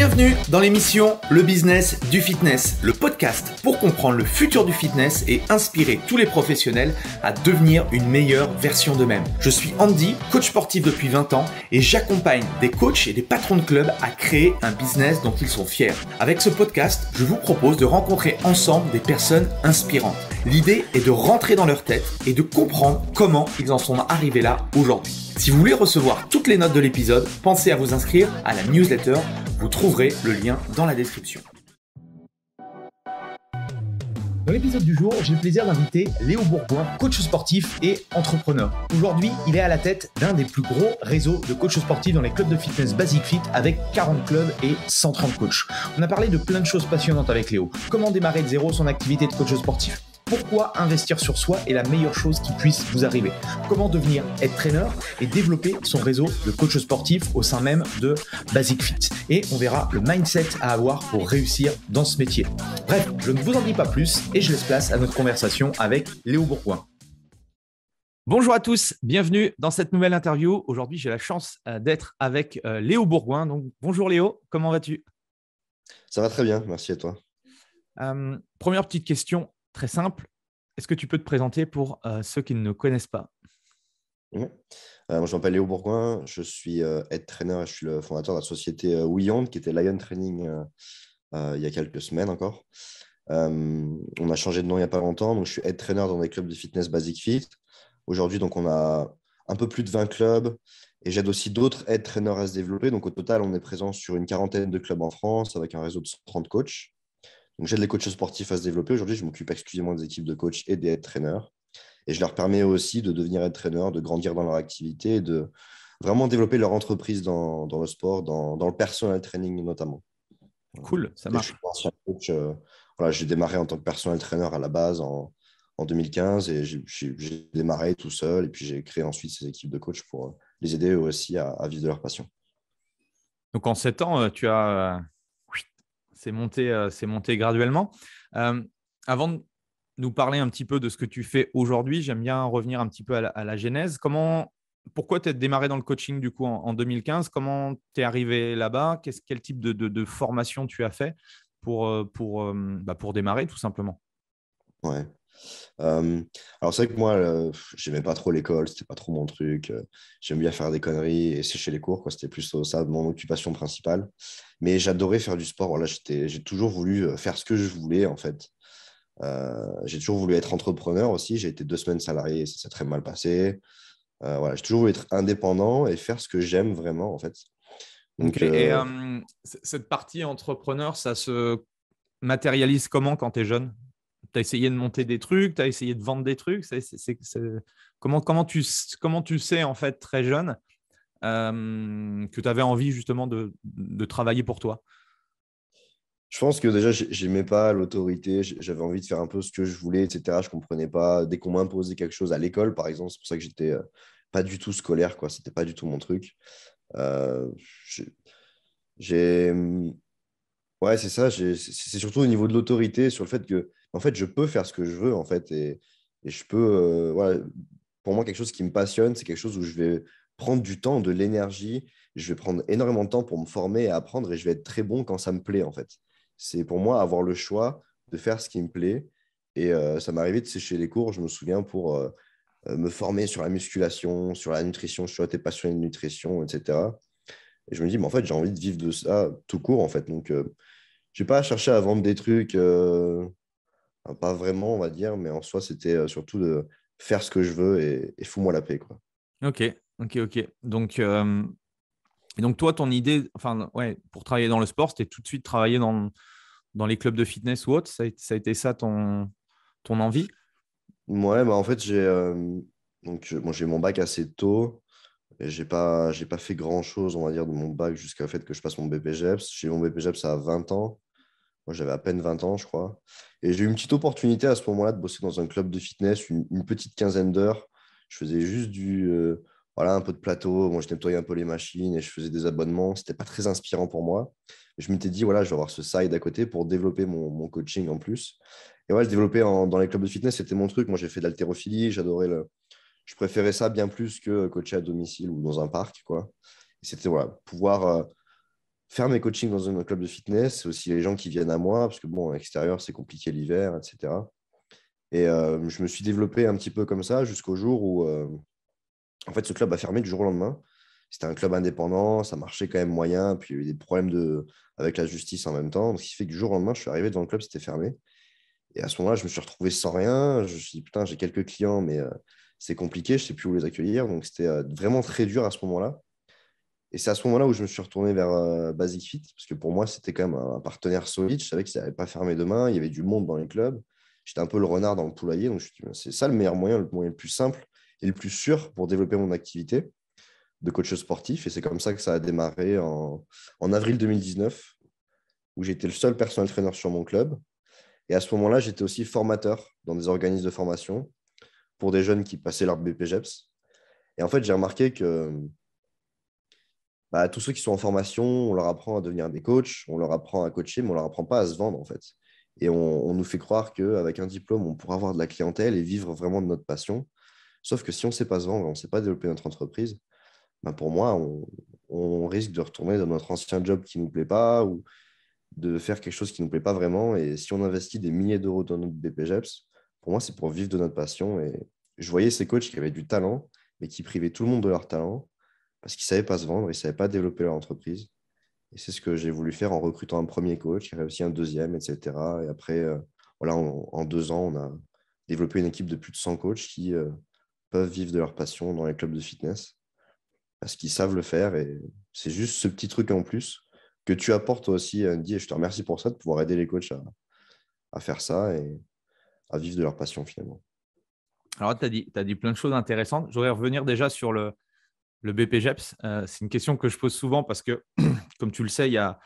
Bienvenue dans l'émission Le business du fitness, le podcast pour comprendre le futur du fitness et inspirer tous les professionnels à devenir une meilleure version d'eux-mêmes. Je suis Andy, coach sportif depuis 20 ans et j'accompagne des coachs et des patrons de clubs à créer un business dont ils sont fiers. Avec ce podcast, je vous propose de rencontrer ensemble des personnes inspirantes L'idée est de rentrer dans leur tête et de comprendre comment ils en sont arrivés là aujourd'hui. Si vous voulez recevoir toutes les notes de l'épisode, pensez à vous inscrire à la newsletter. Vous trouverez le lien dans la description. Dans l'épisode du jour, j'ai le plaisir d'inviter Léo Bourgoin, coach sportif et entrepreneur. Aujourd'hui, il est à la tête d'un des plus gros réseaux de coachs sportifs dans les clubs de fitness Basic Fit avec 40 clubs et 130 coachs. On a parlé de plein de choses passionnantes avec Léo. Comment démarrer de zéro son activité de coach sportif pourquoi investir sur soi est la meilleure chose qui puisse vous arriver. Comment devenir être trainer et développer son réseau de coachs sportifs au sein même de Basic Fit. Et on verra le mindset à avoir pour réussir dans ce métier. Bref, je ne vous en dis pas plus et je laisse place à notre conversation avec Léo Bourgoin. Bonjour à tous, bienvenue dans cette nouvelle interview. Aujourd'hui, j'ai la chance euh, d'être avec euh, Léo Bourgoin. Donc, bonjour Léo, comment vas-tu Ça va très bien, merci à toi. Euh, première petite question, très simple. Est-ce que tu peux te présenter pour euh, ceux qui ne nous connaissent pas mhm. euh, je m'appelle Léo Bourgoin, je suis euh, head trainer et je suis le fondateur de la société euh, Weyond, qui était Lion Training il y a quelques semaines encore. on a changé de nom il n'y a pas longtemps, donc je suis head trainer dans des clubs de fitness Basic Fit. Aujourd'hui, on a un peu plus de 20 clubs et j'aide aussi d'autres head trainers à se développer. Donc au total, on est présent sur une quarantaine de clubs en France avec un réseau de 130 coachs. Donc j'aide les coachs sportifs à se développer. Aujourd'hui, je m'occupe exclusivement des équipes de coachs et des head Et je leur permets aussi de devenir head de grandir dans leur activité, de vraiment développer leur entreprise dans, le sport, dans, le personal training notamment. Cool, ça marche. Euh, voilà, j'ai démarré en tant que personnel trainer à la base en, 2015 et j'ai démarré tout seul et puis j'ai créé ensuite ces équipes de coachs pour euh, les aider aussi à, vivre de leur passion. Donc en sept ans, euh, tu as c'est monté, euh, c'est monté graduellement. Euh, avant de nous parler un petit peu de ce que tu fais aujourd'hui, j'aime bien revenir un petit peu à la, genèse. Comment, pourquoi tu as démarré dans le coaching du coup en, 2015 Comment tu es arrivé là-bas Quel type de, formation tu as fait pour, euh, pour, bah, pour démarrer tout simplement Ouais. Euh, alors c'est vrai que moi, euh, j'aimais pas trop l'école, c'était pas trop mon truc. j'aimais euh, J'aime bien faire des conneries et sécher les cours, quoi. C'était plus ça mon occupation principale. Mais j'adorais faire du sport. Voilà, j'ai toujours voulu faire ce que je voulais en fait. j'ai toujours voulu être entrepreneur aussi. J'ai été deux semaines salarié, et ça s'est très mal passé. voilà, j'ai toujours voulu être indépendant et faire ce que j'aime vraiment en fait. Donc, Et cette partie entrepreneur, ça se matérialise comment quand tu es jeune tu essayé de monter des trucs, tu as essayé de vendre des trucs. Comment, comment, tu, comment tu sais, en fait, très jeune, euh, que tu avais envie justement de, de travailler pour toi je pense que déjà, j'aimais pas l'autorité, j'avais envie de faire un peu ce que je voulais, etc. Je comprenais pas. Dès qu'on m'imposait quelque chose à l'école, par exemple, c'est pour ça que j'étais euh, pas du tout scolaire, quoi. C'était pas du tout mon truc. Euh, j'ai. Ouais, c'est ça. C'est surtout au niveau de l'autorité, sur le fait que en fait, je peux faire ce que je veux, en fait, et, je peux, euh, voilà, pour moi, quelque chose qui me passionne, c'est quelque chose où je vais prendre du temps, de l'énergie, je vais prendre énormément de temps pour me former et apprendre, et je vais être très bon quand ça me plaît, en fait. C'est pour moi avoir le choix de faire ce qui me plaît, et euh, ça m'est arrivé de sécher les cours, je me souviens, pour euh, me former sur la musculation, sur la nutrition, sur tes passionné de nutrition, etc. Et je me dis, mais en fait, j'ai envie de vivre de ça tout court, en fait. Donc, je n'ai pas cherché à vendre des trucs pas vraiment, on va dire, mais en soi, c'était euh, surtout de faire ce que je veux et, et fous-moi la paix. Quoi. Ok, ok, ok. Donc, euh, donc, toi, ton idée, enfin, ouais, pour travailler dans le sport, c'était tout de suite travailler dans, dans les clubs de fitness ou autre. Ça, a été ça ton, ton envie Ouais, bah en fait, j'ai euh, mon bac assez tôt. J'ai pas, j'ai pas fait grand chose, on va dire, de mon bac jusqu'à fait que je passe mon BPGEPS. J'ai mon BPGEPS à 20 ans. Moi, j'avais à peine 20 ans, je crois. Et j'ai eu une petite opportunité à ce moment-là de bosser dans un club de fitness, une, petite quinzaine d'heures. Je faisais juste du, euh, voilà, un peu de plateau. Moi, je nettoyais un peu les machines et je faisais des abonnements. C'était pas très inspirant pour moi. je m'étais dit, voilà, je vais avoir ce side à côté pour développer mon, coaching en plus. Et voilà, je développais dans les clubs de fitness, c'était mon truc. Moi, j'ai fait de l'haltérophilie, j'adorais le. Je préférais ça bien plus que coacher à domicile ou dans un parc, quoi. C'était voilà, pouvoir euh, faire mes coachings dans un club de fitness, c'est aussi les gens qui viennent à moi, parce que bon, à l'extérieur, c'est compliqué l'hiver, etc. Et euh, je me suis développé un petit peu comme ça jusqu'au jour où, euh, en fait, ce club a fermé du jour au lendemain. C'était un club indépendant, ça marchait quand même moyen, puis il y a eu des problèmes de... avec la justice en même temps. Ce qui fait que du jour au lendemain, je suis arrivé devant le club, c'était fermé. Et à ce moment-là, je me suis retrouvé sans rien. Je me suis dit, putain, j'ai quelques clients, mais euh, c'est compliqué, je ne sais plus où les accueillir. Donc, c'était vraiment très dur à ce moment-là. Et c'est à ce moment-là où je me suis retourné vers euh, Basic Fit, parce que pour moi, c'était quand même un partenaire solide. Je savais que ça n'allait pas fermer demain. Il y avait du monde dans les clubs. J'étais un peu le renard dans le poulailler. Donc, je me suis dit, ben, c'est ça le meilleur moyen, le moyen le plus simple et le plus sûr pour développer mon activité de coach sportif. Et c'est comme ça que ça a démarré en, avril 2019, où j'étais le seul personnel trainer sur mon club. Et à ce moment-là, j'étais aussi formateur dans des organismes de formation pour des jeunes qui passaient leur BPGEPS. Et en fait, j'ai remarqué que bah, tous ceux qui sont en formation, on leur apprend à devenir des coachs, on leur apprend à coacher, mais on leur apprend pas à se vendre en fait. Et on, nous fait croire qu'avec un diplôme, on pourra avoir de la clientèle et vivre vraiment de notre passion. Sauf que si on ne sait pas se vendre, on ne sait pas développer notre entreprise, bah, pour moi, on, risque de retourner dans notre ancien job qui ne nous plaît pas ou de faire quelque chose qui ne nous plaît pas vraiment. Et si on investit des milliers d'euros dans notre BPGEPS, pour moi, c'est pour vivre de notre passion. Et je voyais ces coachs qui avaient du talent, mais qui privaient tout le monde de leur talent parce qu'ils ne savaient pas se vendre, ils ne savaient pas développer leur entreprise. Et c'est ce que j'ai voulu faire en recrutant un premier coach, j'ai réussi un deuxième, etc. Et après, euh, voilà, en deux ans, on a développé une équipe de plus de 100 coachs qui euh, peuvent vivre de leur passion dans les clubs de fitness parce qu'ils savent le faire. Et c'est juste ce petit truc en plus que tu apportes aussi, Andy. Et je te remercie pour ça, de pouvoir aider les coachs à, faire ça et à vivre de leur passion finalement. Alors, tu as, as, dit plein de choses intéressantes. Je revenir déjà sur le, le BPGEPS euh, C'est une question que je pose souvent parce que, comme tu le sais, il y a,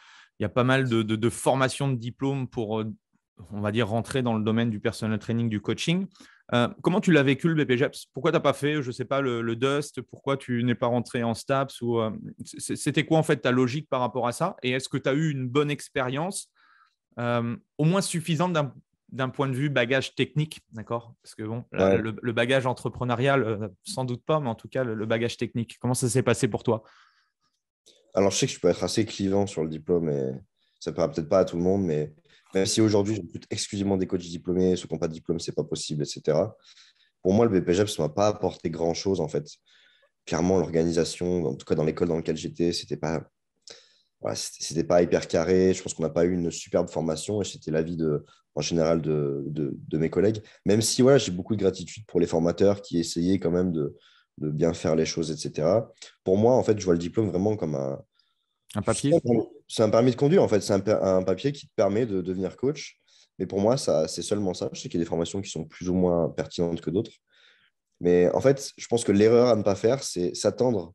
pas mal de, formations, de diplômes pour, euh, on va dire, rentrer dans le domaine du personnel training, du coaching. Euh, comment tu l'as vécu le BPGEPS Pourquoi tu n'as pas fait, je ne sais pas, le, Dust Pourquoi tu n'es pas rentré en STAPS ou, C'était quoi en fait ta logique par rapport à ça Et est-ce que tu as eu une bonne expérience, au moins suffisante d'un d'un point de vue bagage technique, d'accord Parce que bon, le, bagage entrepreneurial, euh, sans doute pas, mais en tout cas, le, bagage technique, comment ça s'est passé pour toi Alors, je sais que je peux être assez clivant sur le diplôme et ça ne peut-être pas à tout le monde, mais même si aujourd'hui, j'écoute exclusivement des coachs diplômés, ceux qui n'ont pas de diplôme, c'est pas possible, etc. Pour moi, le BPJEP, ça ne m'a pas apporté grand-chose, en fait. Clairement, l'organisation, en tout cas dans l'école dans laquelle j'étais, c'était pas ce c'était pas hyper carré. Je pense qu'on n'a pas eu une superbe formation et c'était l'avis de, en général de, de, de, mes collègues. Même si voilà, j'ai beaucoup de gratitude pour les formateurs qui essayaient quand même de, de, bien faire les choses, etc. Pour moi, en fait, je vois le diplôme vraiment comme un. Un papier C'est un permis de conduire, en fait. C'est un, un, papier qui te permet de devenir coach. Mais pour moi, ça, c'est seulement ça. Je sais qu'il y a des formations qui sont plus ou moins pertinentes que d'autres. Mais en fait, je pense que l'erreur à ne pas faire, c'est s'attendre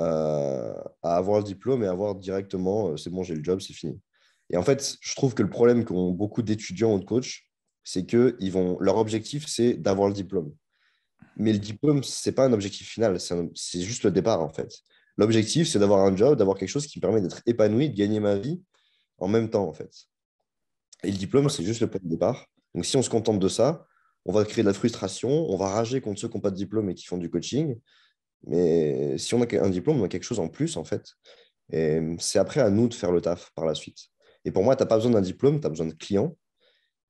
euh, à avoir le diplôme et avoir directement euh, c'est bon, j'ai le job, c'est fini. Et en fait, je trouve que le problème qu'ont beaucoup d'étudiants ou de coachs, c'est que ils vont, leur objectif, c'est d'avoir le diplôme. Mais le diplôme, ce n'est pas un objectif final, c'est juste le départ en fait. L'objectif, c'est d'avoir un job, d'avoir quelque chose qui me permet d'être épanoui, de gagner ma vie en même temps en fait. Et le diplôme, c'est juste le point de départ. Donc si on se contente de ça, on va créer de la frustration, on va rager contre ceux qui n'ont pas de diplôme et qui font du coaching, mais si on a un diplôme, on a quelque chose en plus, en fait. Et c'est après à nous de faire le taf par la suite. Et pour moi, tu n'as pas besoin d'un diplôme, tu as besoin de clients.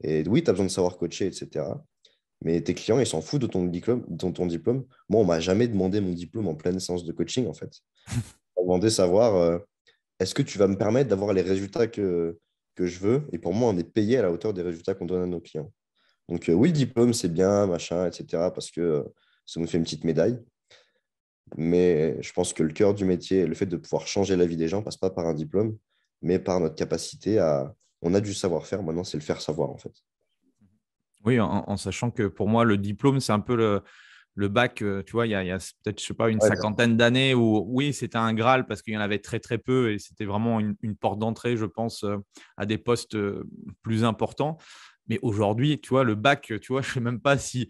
Et oui, tu as besoin de savoir coacher, etc. Mais tes clients, ils s'en foutent de ton diplôme. ton diplôme. Moi, on m'a jamais demandé mon diplôme en pleine séance de coaching, en fait. On m'a demandé savoir, euh, est-ce que tu vas me permettre d'avoir les résultats que, je veux Et pour moi, on est payé à la hauteur des résultats qu'on donne à nos clients. Donc euh, oui, diplôme, c'est bien, machin, etc. Parce que euh, ça nous fait une petite médaille. Mais je pense que le cœur du métier, le fait de pouvoir changer la vie des gens, passe pas par un diplôme, mais par notre capacité à. On a du savoir-faire, maintenant, c'est le faire savoir, en fait. Oui, en, sachant que pour moi, le diplôme, c'est un peu le, bac, euh, tu vois, il y a, peut-être, je sais pas, une cinquantaine d'années où, oui, c'était un Graal parce qu'il y en avait très, très peu et c'était vraiment une, porte d'entrée, je pense, euh, à des postes euh, plus importants. Mais aujourd'hui, tu vois, le bac, tu vois, je ne sais même pas si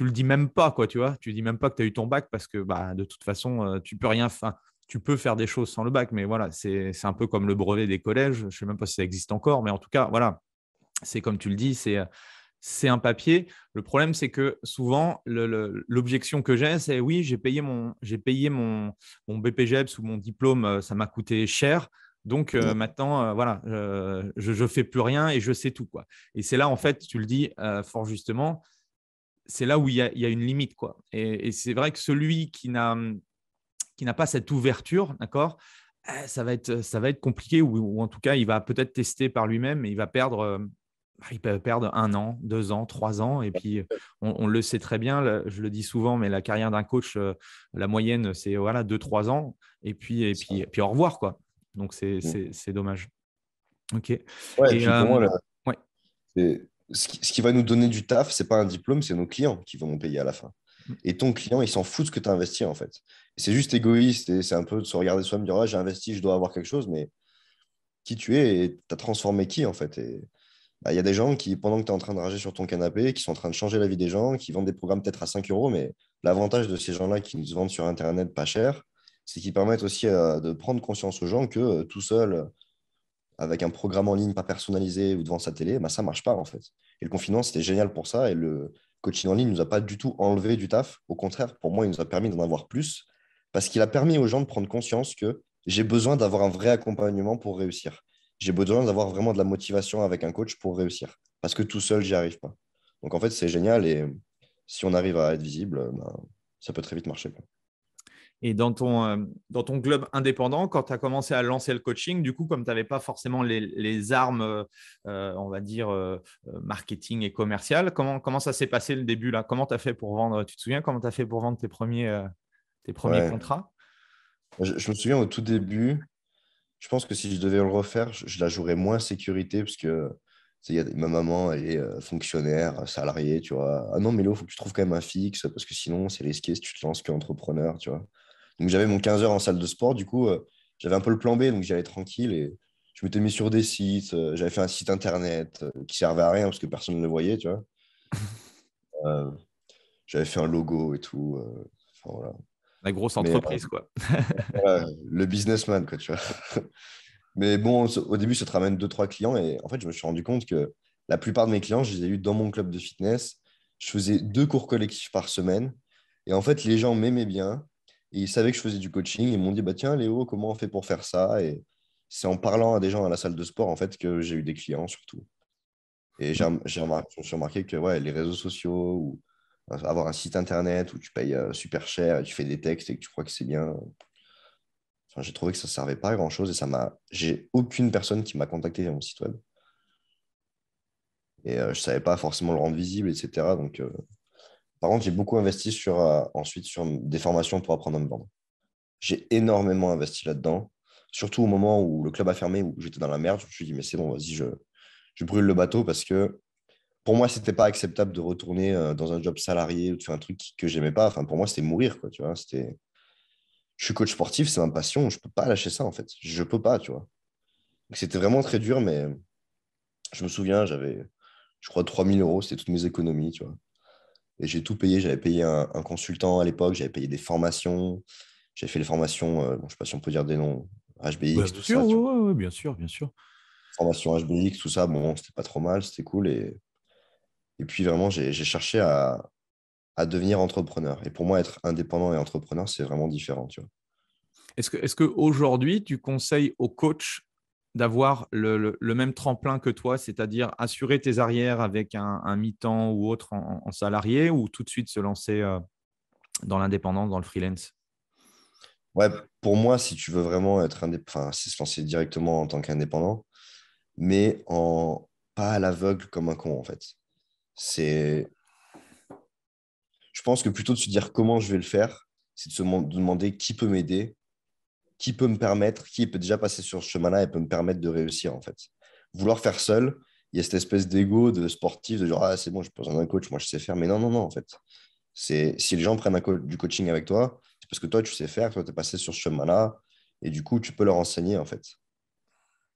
tu le dis même pas, quoi, tu vois. Tu dis même pas que tu as eu ton bac parce que bah, de toute façon, euh, tu peux rien faire. Tu peux faire des choses sans le bac, mais voilà, c'est un peu comme le brevet des collèges. Je sais même pas si ça existe encore, mais en tout cas, voilà, c'est comme tu le dis, c'est c'est un papier. Le problème, c'est que souvent, l'objection que j'ai, c'est oui, j'ai payé, mon, payé mon, mon BPGEPS ou mon diplôme, euh, ça m'a coûté cher. Donc euh, maintenant, voilà, je ne fais plus rien et je sais tout. Quoi. Et c'est là, en fait, tu le dis fort justement, c'est là où il y, a, une limite. Quoi. Et, c'est vrai que celui qui n'a, qui n'a pas cette ouverture, d'accord euh, ça va, être, ça va être compliqué, ou, en tout cas, il va peut-être tester par lui-même et il va perdre, euh, il perdre un an, deux ans, trois ans. Et puis, euh, on, le sait très bien, je le dis souvent, mais la carrière d'un coach, la moyenne, c'est voilà, deux, trois ans. Et puis, et puis, au revoir, quoi. Donc, c'est, mmh. dommage. OK ce qui, va nous donner du taf, n'est pas un diplôme, c'est nos clients qui vont nous payer à la fin. Mm. Et ton client, il s'en fout de ce que tu as investi en fait. C'est juste égoïste et c'est un peu de se regarder soi-même, dire ah, j'ai investi, je dois avoir quelque chose, mais qui tu es et tu as transformé qui en fait. Et bah, il y a des gens qui, pendant que tu es en train de rager sur ton canapé, qui sont en train de changer la vie des gens, qui vendent des programmes peut-être à 5 euros, mais l'avantage de ces gens-là qui nous vendent sur Internet pas cher, c'est qu'ils permettent aussi euh, de prendre conscience aux gens que euh, tout seul, avec un programme en ligne pas personnalisé ou devant sa télé, bah, ça ne marche pas en fait. Et le confinement, c'était génial pour ça. Et le coaching en ligne ne nous a pas du tout enlevé du taf. Au contraire, pour moi, il nous a permis d'en avoir plus parce qu'il a permis aux gens de prendre conscience que j'ai besoin d'avoir un vrai accompagnement pour réussir. J'ai besoin d'avoir vraiment de la motivation avec un coach pour réussir parce que tout seul, j'y arrive pas. Donc en fait, c'est génial et si on arrive à être visible, bah, ça peut très vite marcher. Et dans ton, euh, dans ton club indépendant, quand tu as commencé à lancer le coaching, du coup, comme tu n'avais pas forcément les, les armes, euh, on va dire, euh, marketing et commercial, comment, comment ça s'est passé le début là Comment tu as fait pour vendre Tu te souviens comment tu as fait pour vendre tes premiers, tes premiers contrats je, me souviens au tout début, je pense que si je devais le refaire, je, la jouerais moins sécurité parce que ma maman, elle est fonctionnaire, salariée, tu vois. Ah non, mais là, il faut que tu trouves quand même un fixe parce que sinon, c'est risqué si tu te lances qu'entrepreneur, tu vois. Donc j'avais mon 15 heures en salle de sport, du coup, euh, j'avais un peu le plan B, donc j'allais tranquille et je m'étais mis sur des sites, euh, j'avais fait un site internet euh, qui servait à rien parce que personne ne le voyait, tu vois. j'avais fait un logo et tout. La grosse entreprise, quoi. le businessman, quoi, tu vois. Mais bon, au début, ça te ramène 2-3 clients et en fait, je me suis rendu compte que la plupart de mes clients, je les ai eu dans mon club de fitness. Je faisais deux cours collectifs par semaine. Et en fait, les gens m'aimaient bien ils savaient que je faisais du coaching. Ils m'ont dit, bah, tiens, Léo, comment on fait pour faire ça Et c'est en parlant à des gens à la salle de sport, en fait, que j'ai eu des clients surtout. Et j'ai remarqué, que ouais, les réseaux sociaux ou euh, avoir un site internet où tu payes euh, super cher, et tu fais des textes et que tu crois que c'est bien. Enfin, j'ai trouvé que ça ne servait pas à grand chose et ça m'a. J'ai aucune personne qui m'a contacté via mon site web. Et euh, je ne savais pas forcément le rendre visible, etc. Donc, par contre, j'ai beaucoup investi sur, euh, ensuite sur des formations pour apprendre à me vendre. J'ai énormément investi là-dedans, surtout au moment où le club a fermé, où j'étais dans la merde. Je me suis dit, mais c'est bon, vas-y, je, je, brûle le bateau parce que pour moi, c'était pas acceptable de retourner euh, dans un job salarié ou de faire un truc que j'aimais pas. Enfin, pour moi, c'était mourir, quoi, tu vois. C'était... Je suis coach sportif, c'est ma passion, je peux pas lâcher ça, en fait. Je peux pas, tu vois. c'était vraiment très dur, mais je me souviens, j'avais, je crois, 3000 euros, c'était toutes mes économies, tu vois. Et j'ai tout payé. J'avais payé un, consultant à l'époque, j'avais payé des formations. J'ai fait les formations, euh, je ne sais pas si on peut dire des noms, HBX, sûr, bien sûr, bien sûr. Formation HBX, tout ça, bon, c'était pas trop mal, c'était cool. Et, et puis vraiment, j'ai cherché à, devenir entrepreneur. Et pour moi, être indépendant et entrepreneur, c'est vraiment différent. Est-ce que, est-ce que aujourd'hui, tu conseilles aux coachs d'avoir le, même tremplin que toi, c'est-à-dire assurer tes arrières avec un, mi-temps ou autre en, salarié ou tout de suite se lancer euh, dans l'indépendance, dans le freelance Ouais, pour moi, si tu veux vraiment être indépendant, c'est se lancer directement en tant qu'indépendant, mais en pas à l'aveugle comme un con en fait. C'est, je pense que plutôt de se dire comment je vais le faire, c'est de se demander qui peut m'aider qui peut me permettre, qui peut déjà passer sur ce chemin-là et peut me permettre de réussir en fait. Vouloir faire seul, il y a cette espèce d'ego de sportif, de genre ah, c'est bon, je peux besoin d'un coach, moi je sais faire, mais non, non, non en fait. C'est si les gens prennent un du coaching avec toi, c'est parce que toi tu sais faire, toi tu es passé sur ce chemin-là et du coup tu peux leur enseigner en fait.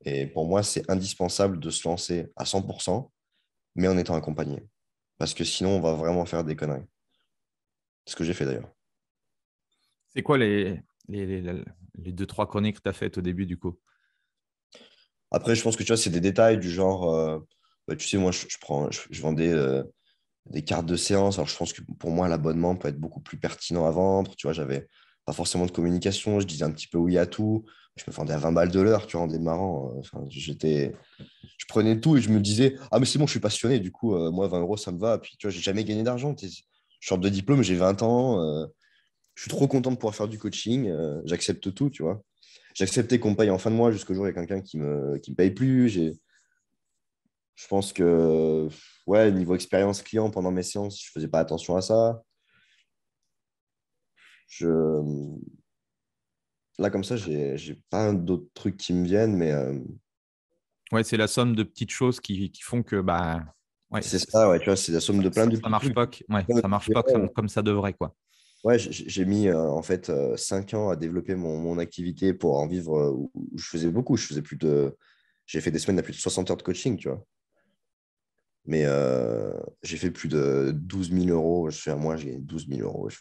Et pour moi, c'est indispensable de se lancer à 100%, mais en étant accompagné. Parce que sinon, on va vraiment faire des conneries. C'est ce que j'ai fait d'ailleurs. C'est quoi les, les, les deux, trois chroniques que tu as faites au début, du coup Après, je pense que tu vois, c'est des détails du genre, euh, bah, tu sais, moi, je, prends, je, vendais euh, des cartes de séance. Alors, je pense que pour moi, l'abonnement peut être beaucoup plus pertinent à vendre. Tu vois, j'avais pas forcément de communication. Je disais un petit peu oui à tout. Je me vendais à 20 balles de l'heure, tu vois, en démarrant. Euh, enfin, j'étais, je prenais tout et je me disais, ah, mais c'est bon, je suis passionné. Du coup, moi, 20 euros, ça me va. Puis, tu vois, j'ai jamais gagné d'argent. Je sorte de diplôme, j'ai 20 ans je suis trop content de pouvoir faire du coaching, euh, j'accepte tout, tu vois. J'acceptais qu'on paye en fin de mois, jusqu'au jour, il y a quelqu'un qui me, qui me paye plus. Je pense que, ouais, niveau expérience client, pendant mes séances, je ne faisais pas attention à ça. Je... Là, comme ça, j'ai pas d'autres trucs qui me viennent, mais. Euh, ouais, c'est la somme de petites choses qui, font que, bah, Ouais, c'est ça, ouais, tu vois, c'est la somme de plein ça, de. Ça marche pas, marche pas comme, ça devrait, quoi. Ouais, j'ai mis euh, en fait euh, cinq ans à développer mon, activité pour en vivre euh, où je faisais beaucoup. Je faisais plus de, j'ai fait des semaines à plus de 60 heures de coaching, tu vois. Mais j'ai fait plus de 12 000 euros. Je suis à moi, j'ai gagné 12 000 euros. Je,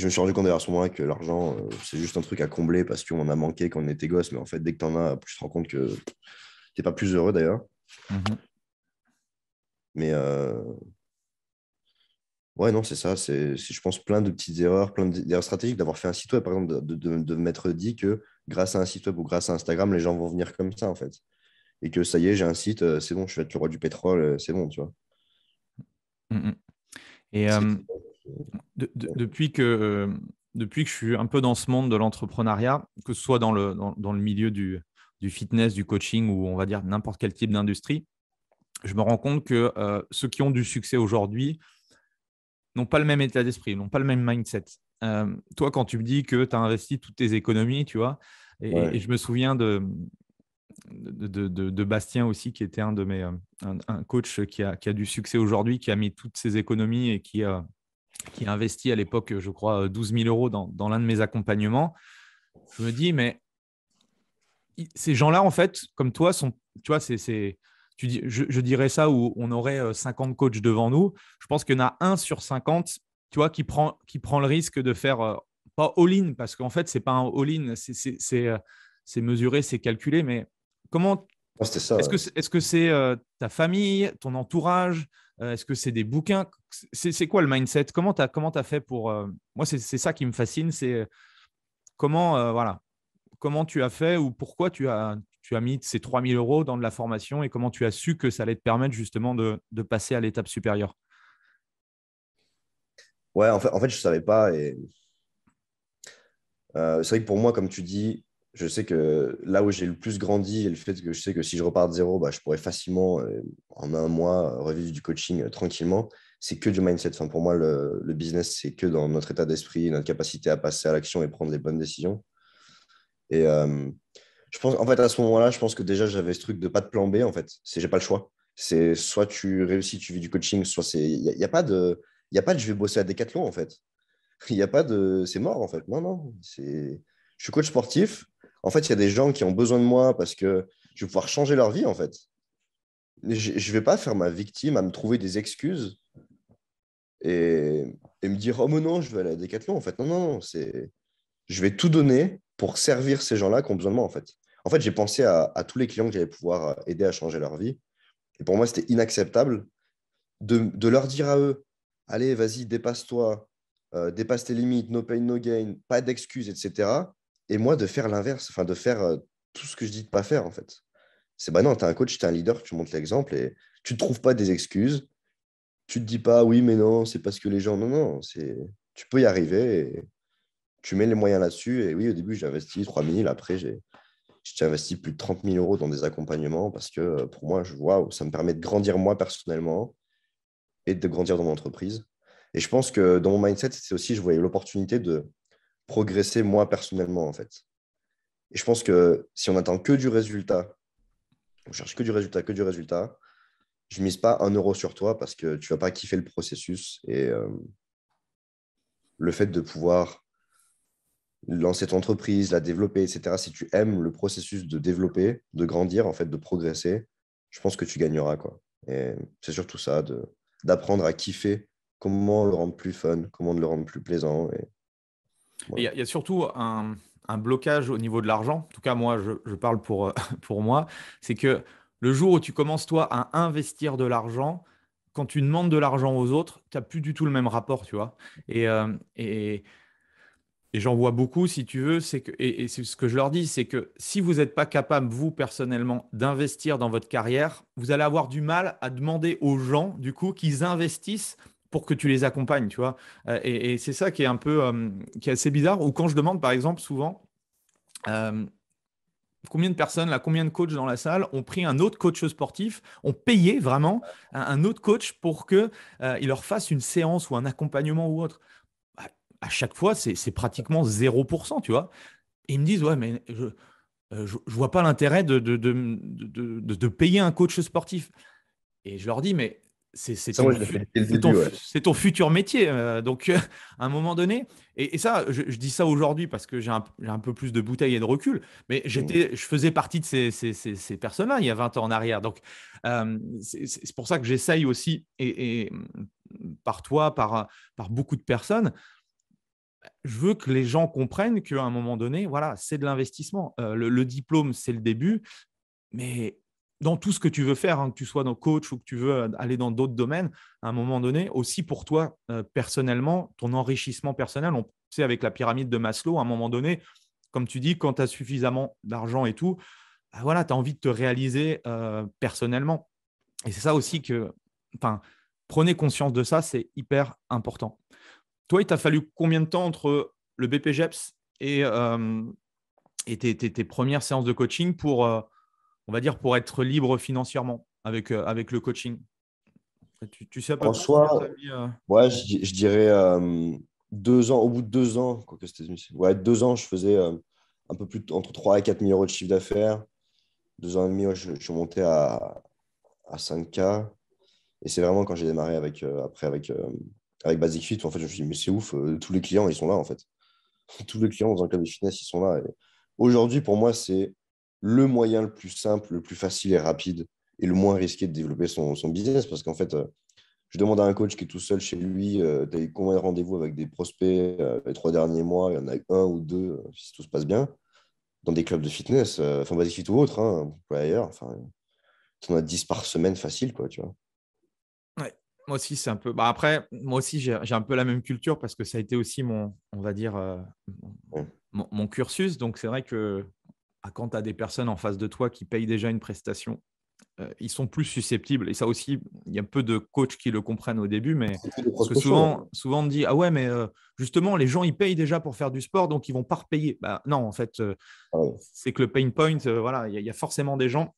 je me suis rendu compte à ce moment que l'argent, c'est juste un truc à combler parce qu'on a manqué quand on était gosse. Mais en fait, dès que tu en as, plus tu te rends compte que tu n'es pas plus heureux d'ailleurs. Mmh Mais Ouais, non, c'est ça. C'est, je pense, plein de petites erreurs, plein d'erreurs stratégiques, d'avoir fait un site web, par exemple, de, m'être dit que grâce à un site web ou grâce à Instagram, les gens vont venir comme ça, en fait. Et que ça y est, j'ai un site, euh, c'est bon, je vais le roi du pétrole, euh, c'est bon, tu vois. Mmh, mmh. Et euh, depuis, que, depuis que je suis un peu dans ce monde de l'entrepreneuriat, que ce soit dans le, dans, le milieu du, fitness, du coaching ou on va dire n'importe quel type d'industrie, je me rends compte que ceux qui ont du succès aujourd'hui, n'ont pas le même état d'esprit, n'ont pas le même mindset. Euh, toi, quand tu me dis que tu as investi toutes tes économies, tu vois, et, je me souviens de, de, de, Bastien aussi, qui était un de mes, euh, un, coach qui a, qui a, du succès aujourd'hui, qui a mis toutes ses économies et qui a, qui a investi à l'époque, je crois, 12 euh, 000 euros dans, dans l'un de mes accompagnements. Je me dis, mais ces gens-là, en fait, comme toi, sont, tu vois, c'est je, dirais ça où on aurait 50 euh, coachs devant nous. Je pense qu'il y en a un sur 50, tu vois, qui prend, qui prend le risque de faire euh, pas all-in, parce qu'en fait, ce n'est pas un all-in, euh, c'est mesuré, c'est calculé, mais comment. Est-ce que c'est -ce ta famille, ton entourage Est-ce que c'est des bouquins C'est quoi le mindset Comment tu as, as fait pour. moi, c'est ça qui me fascine, c'est comment, voilà, comment tu as fait ou pourquoi tu as, as mis ces 3000 euros dans de la formation et comment tu as su que ça allait te permettre justement de, de passer à l'étape supérieure Ouais, en fait, en fait je ne savais pas. Et... Euh, c'est vrai que pour moi, comme tu dis, je sais que là où j'ai le plus grandi et le fait que je sais que si je repars de zéro, bah, je pourrais facilement, euh, en un mois, revivre du coaching euh, tranquillement, c'est que du mindset. Enfin, pour moi, le, le business, c'est que dans notre état d'esprit, notre capacité à passer à l'action et prendre les bonnes décisions. Et je pense, en fait, à ce moment-là, je pense que déjà, j'avais ce truc de pas de plan B, en fait. C'est, j'ai pas le choix. C'est soit tu réussis, tu vis du coaching, soit c'est. Il n'y y a, pas de. Il a pas de je vais bosser à Decathlon, en fait. Il a pas de. C'est mort, en fait. Non, non. Je suis coach sportif. En fait, il y a des gens qui ont besoin de moi parce que je vais pouvoir changer leur vie, en fait. Je ne vais pas faire ma victime à me trouver des excuses et, et me dire Oh, mais non, je vais aller à Decathlon, en fait. Non, non, non. Je vais tout donner pour servir ces gens-là qui ont besoin de moi, en fait. En fait, j'ai pensé à, tous les clients que j'allais pouvoir euh, aider à changer leur vie. Et pour moi, c'était inacceptable de, leur dire à eux, allez, vas-y, dépasse-toi, euh, dépasse tes limites, no pain, no gain, pas d'excuses, etc. Et moi, de faire l'inverse, enfin, de faire euh, tout ce que je dis de pas faire, en fait. C'est, bah non, tu es un coach, tu es un leader, tu montres l'exemple et tu ne trouves pas des excuses. Tu ne te dis pas, oui, mais non, c'est parce que les gens... Non, non, c'est tu peux y arriver. Et tu mets les moyens là-dessus. Et oui, au début, j'ai investi 3000. Après, j'ai j'ai investi plus de 30 000 euros dans des accompagnements parce que euh, pour moi, je vois, ça me permet de grandir moi personnellement et de grandir dans mon entreprise. Et je pense que dans mon mindset, c'est aussi, je voyais l'opportunité de progresser moi personnellement, en fait. Et je pense que si on attend que du résultat, on cherche que du résultat, que du résultat, je mise pas un euro sur toi parce que tu vas pas kiffer le processus et euh, le fait de pouvoir lancer ton entreprise, la développer, etc. Si tu aimes le processus de développer, de grandir, en fait, de progresser, je pense que tu gagneras. Quoi. Et c'est surtout ça, de, d'apprendre à kiffer, comment le rendre plus fun, comment le rendre plus plaisant. Et il y, a surtout un, blocage au niveau de l'argent. En tout cas, moi, je, parle pour, euh, pour moi. C'est que le jour où tu commences, toi, à investir de l'argent, quand tu demandes de l'argent aux autres, tu n'as plus du tout le même rapport, tu vois. et euh, et j'en vois beaucoup, si tu veux, c'est que, et, c'est ce que je leur dis, c'est que si vous n'êtes pas capable, vous personnellement, d'investir dans votre carrière, vous allez avoir du mal à demander aux gens, du coup, qu'ils investissent pour que tu les accompagnes, tu vois. Euh, et, c'est ça qui est un peu, euh, qui est assez bizarre. Ou quand je demande, par exemple, souvent, euh, combien de personnes, là, combien de coachs dans la salle ont pris un autre coach sportif, ont payé vraiment un, autre coach pour que il leur fasse une séance ou un accompagnement ou autre à chaque fois, c'est pratiquement 0%, tu vois. ils me disent, ouais, mais je ne euh, vois pas l'intérêt de de, de, de, payer un coach sportif. Et je leur dis, mais c'est ton, ton, ton, futur métier. Euh, donc, euh, à un moment donné, et, ça, je, dis ça aujourd'hui parce que j'ai un, un, peu plus de bouteilles et de recul, mais mmh. j'étais, je faisais partie de ces, ces, ces, personnes-là il y a 20 ans en arrière. Donc, c'est pour ça que j'essaye aussi, et, et, par toi, par, par beaucoup de personnes, je veux que les gens comprennent qu'à un moment donné, voilà, c'est de l'investissement. Euh, le, diplôme, c'est le début, mais dans tout ce que tu veux faire, hein, que tu sois dans coach ou que tu veux euh, aller dans d'autres domaines, à un moment donné, aussi pour toi euh, personnellement, ton enrichissement personnel, on sait avec la pyramide de Maslow, à un moment donné, comme tu dis, quand tu as suffisamment d'argent et tout, bah voilà, tu as envie de te réaliser personnellement. Et c'est ça aussi que, prenez conscience de ça, c'est hyper important. Toi, il t'a fallu combien de temps entre le BPGEPS et, euh, et tes, premières séances de coaching pour, euh, on va dire, pour être libre financièrement avec, euh, avec le coaching tu, sais à En soi, ouais, je, dirais deux ans, au bout de deux ans, quoi que c'était, ouais, deux ans, je faisais un peu plus entre 3 et 4 000 euros de chiffre d'affaires. Deux ans et demi, je, suis monté à, 5K. Et c'est vraiment quand j'ai démarré avec, après avec avec Basic Fit, en fait, je me suis dit, mais c'est ouf, euh, tous les clients, ils sont là, en fait. tous les clients dans un club de fitness, ils sont là. Et... Aujourd'hui, pour moi, c'est le moyen le plus simple, le plus facile et rapide et le moins risqué de développer son, son business parce qu'en fait, euh, je demande à un coach qui est tout seul chez lui, tu as eu combien de rendez-vous avec des prospects euh, les trois derniers mois Il y en a un ou deux, si tout se passe bien, dans des clubs de fitness, enfin, Basic Fit ou autre, hein, ailleurs, enfin, tu en as 10 par semaine facile, quoi, tu vois. Moi aussi, c'est un peu. Bah, après, moi aussi, j'ai un peu la même culture parce que ça a été aussi mon, on va dire, euh, mon, cursus. Donc, c'est vrai que ah, quand tu as des personnes en face de toi qui payent déjà une prestation, euh, ils sont plus susceptibles. Et ça aussi, il y a peu de coachs qui le comprennent au début, mais parce que souvent, souvent on dit Ah ouais, mais euh, justement, les gens, ils payent déjà pour faire du sport, donc ils vont pas repayer. Bah, non, en fait, ah c'est que le pain point, voilà, il y, a forcément des gens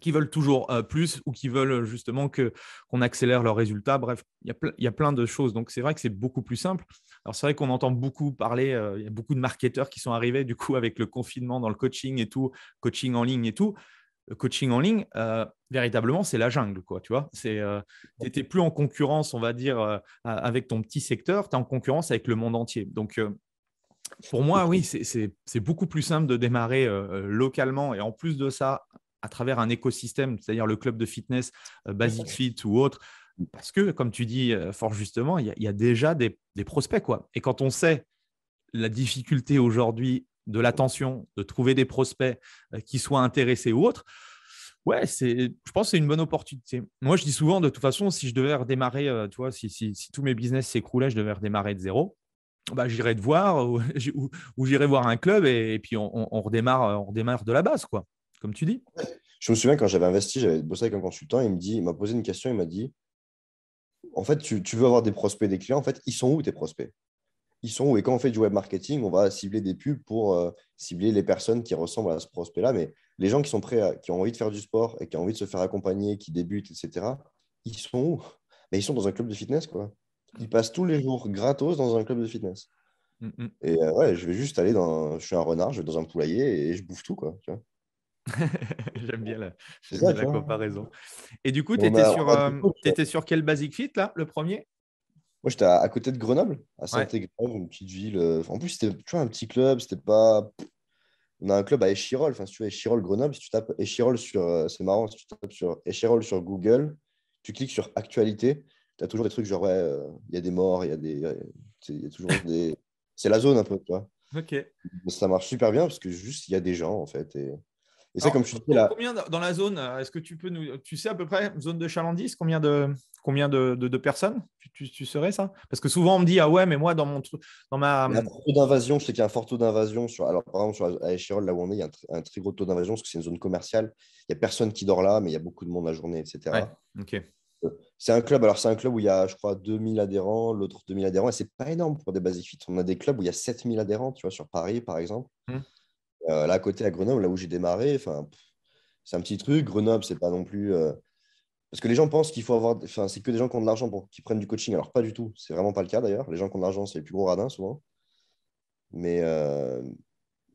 qui veulent toujours euh, plus ou qui veulent euh, justement que qu'on accélère leurs résultats. Bref, il y, y, a plein de choses. Donc c'est vrai que c'est beaucoup plus simple. Alors c'est vrai qu'on entend beaucoup parler, euh, il y a beaucoup de marketeurs qui sont arrivés du coup avec le confinement dans le coaching et tout, coaching en ligne et tout. Le coaching en ligne, véritablement, c'est la jungle, quoi. Tu vois, c'est, plus en concurrence, on va dire, avec ton petit secteur, tu es en concurrence avec le monde entier. Donc, pour moi, oui, c'est beaucoup plus simple de démarrer localement et en plus de ça, à travers un écosystème, c'est-à-dire le club de fitness, euh, Basic Fit ou autre. Parce que, comme tu dis euh, fort justement, il y, a déjà des, prospects. Quoi. Et quand on sait la difficulté aujourd'hui de l'attention, de trouver des prospects euh, qui soient intéressés ou autres, ouais, c'est, je pense que c'est une bonne opportunité. Moi, je dis souvent, de toute façon, si je devais redémarrer, tu si, si, si tous mes business s'écroulaient, je devais redémarrer de zéro, bah, j'irai te voir ou, j'irais j'irai voir un club et, puis on, on, redémarre, on redémarre de la base. quoi comme tu dis. Je me souviens quand j'avais investi, j'avais bossé avec un consultant, il me dit, il m'a posé une question, il m'a dit, en fait, tu, veux avoir des prospects, des clients, en fait, ils sont où tes prospects Ils sont où Et quand on fait du web marketing, on va cibler des pubs pour euh, cibler les personnes qui ressemblent à ce prospect-là, mais les gens qui sont prêts, qui ont envie de faire du sport et qui ont envie de se faire accompagner, qui débutent, etc., ils sont où Mais ils sont dans un club de fitness, quoi. Ils passent tous les jours gratos dans un club de fitness. Mm, mm. Et euh, ouais, je vais juste aller dans. Je suis un renard, je vais dans un poulailler et je bouffe tout, quoi. J'aime bien la, hein. comparaison. Et du coup, tu étais, étais, sur quel Basic Fit, là, le premier Moi, j'étais à, côté de Grenoble, à saint égrève une petite ville. Euh, en plus, c'était un petit club, c'était pas. On a un club à Échirol, enfin, si tu veux, Échirol, Grenoble, si tu tapes Échirol sur. Euh, c'est marrant, si tu tapes sur sur Google, tu cliques sur Actualité, tu as toujours des trucs genre, ouais, euh, il y a des morts, il y a des. Y a toujours des. C'est la zone un peu, tu vois. Ok. Ça marche super bien parce que juste, il y a des gens, en fait. Et et comme je là. Combien dans la zone euh, Est-ce que tu peux nous. Tu sais à peu près, zone de Chalandis combien de, combien de, personnes tu, serais ça Parce que souvent, on me dit Ah ouais, mais moi, dans mon dans ma. taux d'invasion, je sais qu'il y a un fort taux d'invasion. Sur, alors, par exemple, sur, à Echirol là où on est, il y a un, très gros taux d'invasion parce que c'est une zone commerciale. Il n'y a personne qui dort là, mais il y a beaucoup de monde la journée, etc. ok. Euh, c'est un club, alors c'est un club où il y a, je crois, 2000 adhérents, l'autre 2000 adhérents, et ce n'est pas énorme pour des basiques Fit. On a des clubs où il y a 7000 adhérents, tu vois, sur Paris, par exemple. Hmm. Euh, là, à côté, à Grenoble, là où j'ai démarré, c'est un petit truc. Grenoble, c'est pas non plus. Euh, parce que les gens pensent qu'il faut avoir. Enfin, c'est que des gens qui ont de l'argent pour qu'ils prennent du coaching. Alors, pas du tout. C'est vraiment pas le cas d'ailleurs. Les gens qui ont de l'argent, c'est les plus gros radins souvent. Mais, euh,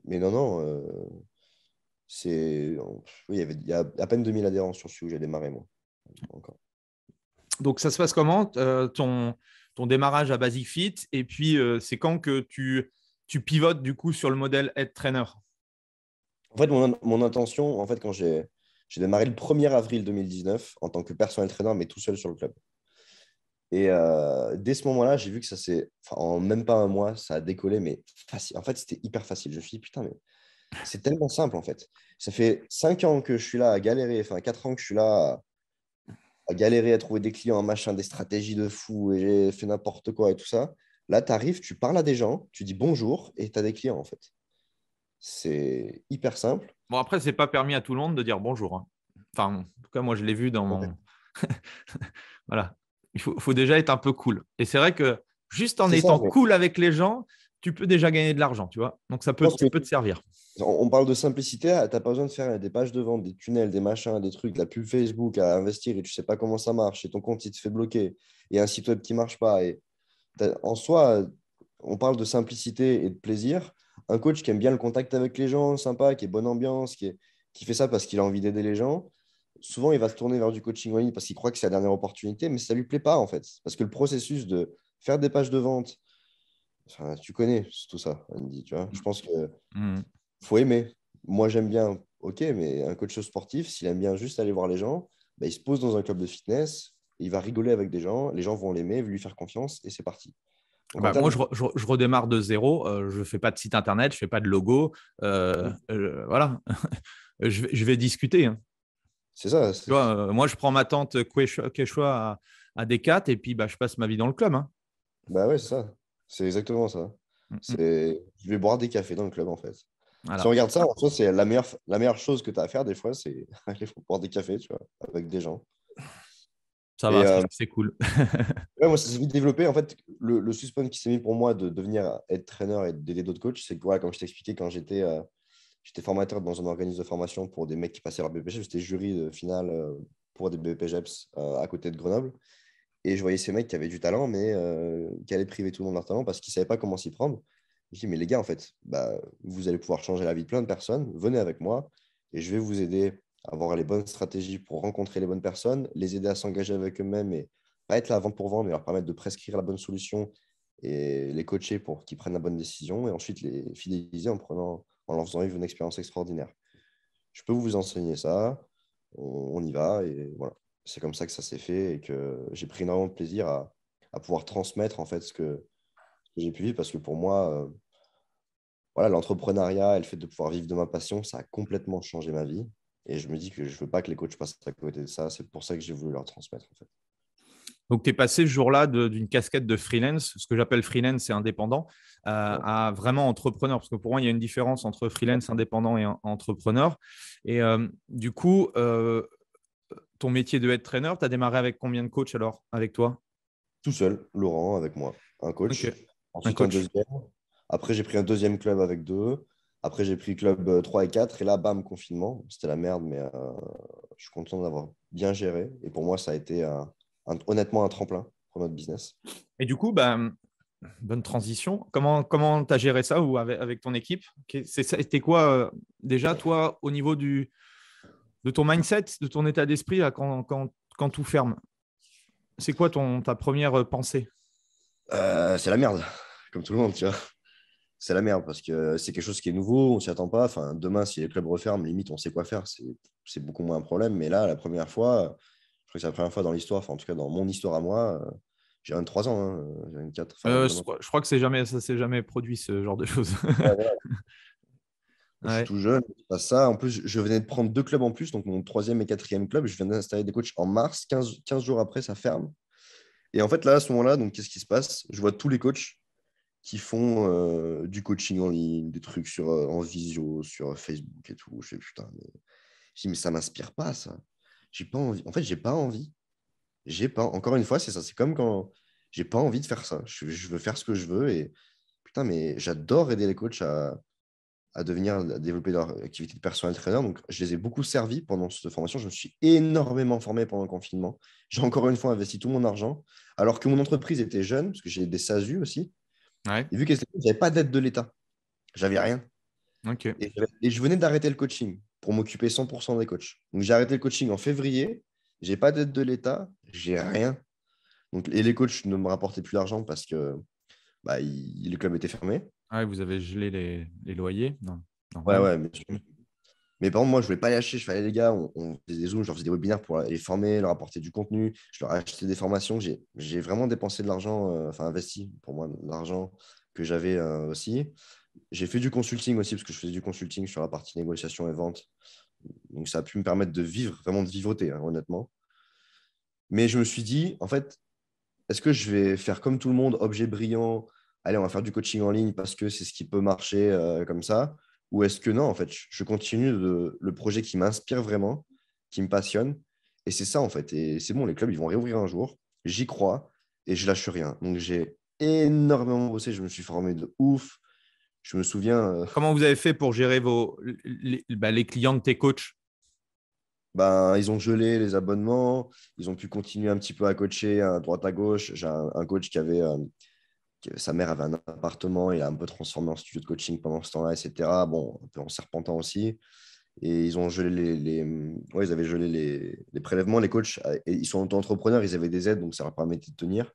mais non, non. C'est. Oui, il, y a à peine 2000 adhérents sur celui où j'ai démarré, moi. Donc, ça se passe comment ton... ton démarrage à Basic Et puis, c'est quand que tu... tu pivotes du coup sur le modèle head trainer en fait, mon, intention, en fait, quand j'ai démarré le 1er avril 2019 en tant que personnel trainer, mais tout seul sur le club. Et euh, dès ce moment-là, j'ai vu que ça s'est, en même pas un mois, ça a décollé, mais facile. En fait, c'était hyper facile. Je me suis dit, putain, mais c'est tellement simple, en fait. Ça fait 5 ans que je suis là à galérer, enfin 4 ans que je suis là à, galérer, à trouver des clients, machin, des stratégies de fou, et j'ai fait n'importe quoi et tout ça. Là, tu arrives, tu parles à des gens, tu dis bonjour, et tu as des clients, en fait. C'est hyper simple. Bon, après, c'est pas permis à tout le monde de dire bonjour. Hein. Enfin, en tout cas, moi, je l'ai vu dans mon. voilà. Il faut, déjà être un peu cool. Et c'est vrai que juste en étant cool avec les gens, tu peux déjà gagner de l'argent, tu vois. Donc, ça peut, peut te servir. On parle de simplicité. Ah, tu n'as pas besoin de faire des pages de vente, des tunnels, des machins, des trucs, de la pub Facebook à investir et tu sais pas comment ça marche. Et ton compte, il te fait bloquer. Et un site web qui marche pas. Et en soi, on parle de simplicité et de plaisir un coach qui aime bien le contact avec les gens, sympa, qui est bonne ambiance, qui, fait ça parce qu'il a envie d'aider les gens, souvent il va se tourner vers du coaching en ligne parce qu'il croit que c'est la dernière opportunité, mais ça ne lui plaît pas en fait. Parce que le processus de faire des pages de vente, tu connais tout ça, Andy, Je pense que mm. faut aimer. Moi j'aime bien, ok, mais un coach sportif, s'il aime bien juste aller voir les gens, bah, il se pose dans un club de fitness, il va rigoler avec des gens, les gens vont l'aimer, lui faire confiance et c'est parti. Ah bah, bah, moi, je, redémarre de zéro. Euh, je ne fais pas de site internet, je ne fais pas de logo. Euh, mmh. euh, voilà. je, vais, discuter. Hein. C'est ça. moi, je prends ma tante Quechua à, à 4 et puis bah, je passe ma vie dans le club. Hein. Bah ouais, c'est ça. C'est exactement ça. Mmh, mmh. Je vais boire des cafés dans le club, en fait. Si on regarde ça, en fait, c'est la meilleure, la meilleure chose que tu as à faire des fois, c'est aller boire des cafés tu vois, avec des gens. Ça euh, va, c'est cool. moi, ça s'est vite développé. En fait, le, suspense qui s'est mis pour moi de devenir être traîneur et d'aider d'autres coachs, c'est que, comme je t'expliquais, quand euh, j'étais formateur dans un organisme de formation pour des mecs qui passaient leur BPPJ, j'étais jury de finale euh, pour des BPGEPS à côté de Grenoble. Et je voyais ces mecs qui avaient du talent, mais qui allaient priver tout le monde de leur talent parce qu'ils ne savaient pas comment s'y prendre. Je dis, mais les gars, en fait, bah, vous allez pouvoir changer la vie de plein de personnes. Venez avec moi et je vais vous aider avoir les bonnes stratégies pour rencontrer les bonnes personnes, les aider à s'engager avec eux-mêmes et pas être là à pour vendre, mais leur permettre de prescrire la bonne solution et les coacher pour qu'ils prennent la bonne décision et ensuite les fidéliser en, prenant, en leur faisant vivre une expérience extraordinaire. Je peux vous enseigner ça, on, y va et voilà. C'est comme ça que ça s'est fait et que j'ai pris énormément de plaisir à, pouvoir transmettre en fait ce que, j'ai pu vivre parce que pour moi, euh, voilà, l'entrepreneuriat et le fait de pouvoir vivre de ma passion, ça a complètement changé ma vie. Et je me dis que je ne veux pas que les coachs passent à côté de ça. C'est pour ça que j'ai voulu leur transmettre, en fait. Donc, tu es passé ce jour-là d'une casquette de freelance, ce que j'appelle freelance, et indépendant, euh, à vraiment entrepreneur. Parce que pour moi, il y a une différence entre freelance, indépendant et entrepreneur. Et euh, du coup, euh, ton métier de head trainer, tu as démarré avec combien de coachs alors, avec toi Tout seul, Laurent, avec moi. Un coach. Ensuite, un, coach. Après, j'ai pris un deuxième club avec deux. Après, j'ai pris club 3 euh, et 4. Et là, bam, confinement. C'était la merde, mais euh, je suis content d'avoir bien géré. Et pour moi, ça a été honnêtement un tremplin pour notre business. Et du coup, bah, bonne transition. Comment tu as géré ça ou avec, ton équipe C'était quoi euh, déjà, toi, au niveau du, de ton mindset, de ton état d'esprit quand, quand, quand, tout ferme C'est quoi ton, ta première pensée C'est la merde, comme tout le monde, tu vois c'est la merde parce que c'est quelque chose qui est nouveau, on s'y attend pas. Enfin, demain, si les clubs referment, limite, on sait quoi faire. C'est beaucoup moins un problème. Mais là, la première fois, je crois que c'est la première fois dans l'histoire, enfin, en tout cas, dans mon histoire à moi, euh, j'ai 23 ans, hein, euh, je, crois, que jamais, ça s'est jamais produit ce genre de choses. Ah, je suis tout jeune, pas ça. En plus, je venais de prendre deux clubs en plus, donc mon troisième et quatrième club. Je viens d'installer des coachs en mars, 15, jours après, ça ferme. Et en fait, là, à ce moment-là, qu'est-ce qui se passe Je vois tous les coachs qui font euh, du coaching en ligne, des trucs sur, euh, en visio, sur euh, Facebook et tout. Je dis, putain, mais, mais ça m'inspire pas, ça. J'ai pas envie. En fait, j'ai pas envie. J'ai pas. Encore une fois, c'est ça. C'est comme quand j'ai pas envie de faire ça. Je, je, veux faire ce que je veux et putain, mais j'adore aider les coachs à, à devenir, développer leur activité de personnel trainer. Donc, je les ai beaucoup servis pendant cette formation. Je me suis énormément formé pendant le confinement. J'ai encore une fois investi tout mon argent, alors que mon entreprise était jeune, parce que j'ai des SASU aussi. Et vu que j'avais pas d'aide de l'État. J'avais rien. Et, je venais d'arrêter le coaching pour m'occuper 100% des coachs. Donc j'ai arrêté le coaching en février. J'ai pas d'aide de l'État. J'ai rien. Donc, et les coachs ne me rapportaient plus l'argent parce que le club était fermé. Ah, vous avez gelé les, loyers Non. Ouais, ouais, mais par contre, moi, je ne voulais pas lâcher. Je faisais les gars, on, faisait des zooms, je leur faisais des webinaires pour les former, leur apporter du contenu. Je leur achetais des formations. J'ai vraiment dépensé de l'argent, euh, enfin investi pour moi, de l'argent que j'avais euh, aussi. J'ai fait du consulting aussi, parce que je faisais du consulting sur la partie négociation et vente. Donc, ça a pu me permettre de vivre, vraiment de vivoter, hein, honnêtement. Mais je me suis dit, en fait, est-ce que je vais faire comme tout le monde, objet brillant, allez, on va faire du coaching en ligne parce que c'est ce qui peut marcher euh, comme ça ou est-ce que non, en fait, je continue le projet qui m'inspire vraiment, qui me passionne. Et c'est ça, en fait. Et c'est bon, les clubs, ils vont réouvrir un jour. J'y crois et je lâche rien. Donc, j'ai énormément bossé. Je me suis formé de ouf. Je me souviens. Euh, Comment vous avez fait pour gérer vos, bah, les, clients de tes coachs ben, ils ont gelé les abonnements, ils ont pu continuer un petit peu à coacher à droite à gauche. J'ai un, coach qui avait euh, sa mère avait un appartement, il a un peu transformé en studio de coaching pendant ce temps-là, etc. Bon, un peu en serpentant aussi. Et ils ont gelé les, ils avaient gelé les, prélèvements, les coachs. Ah, ils sont auto-entrepreneurs, ils avaient des aides, donc ça leur permettait de tenir.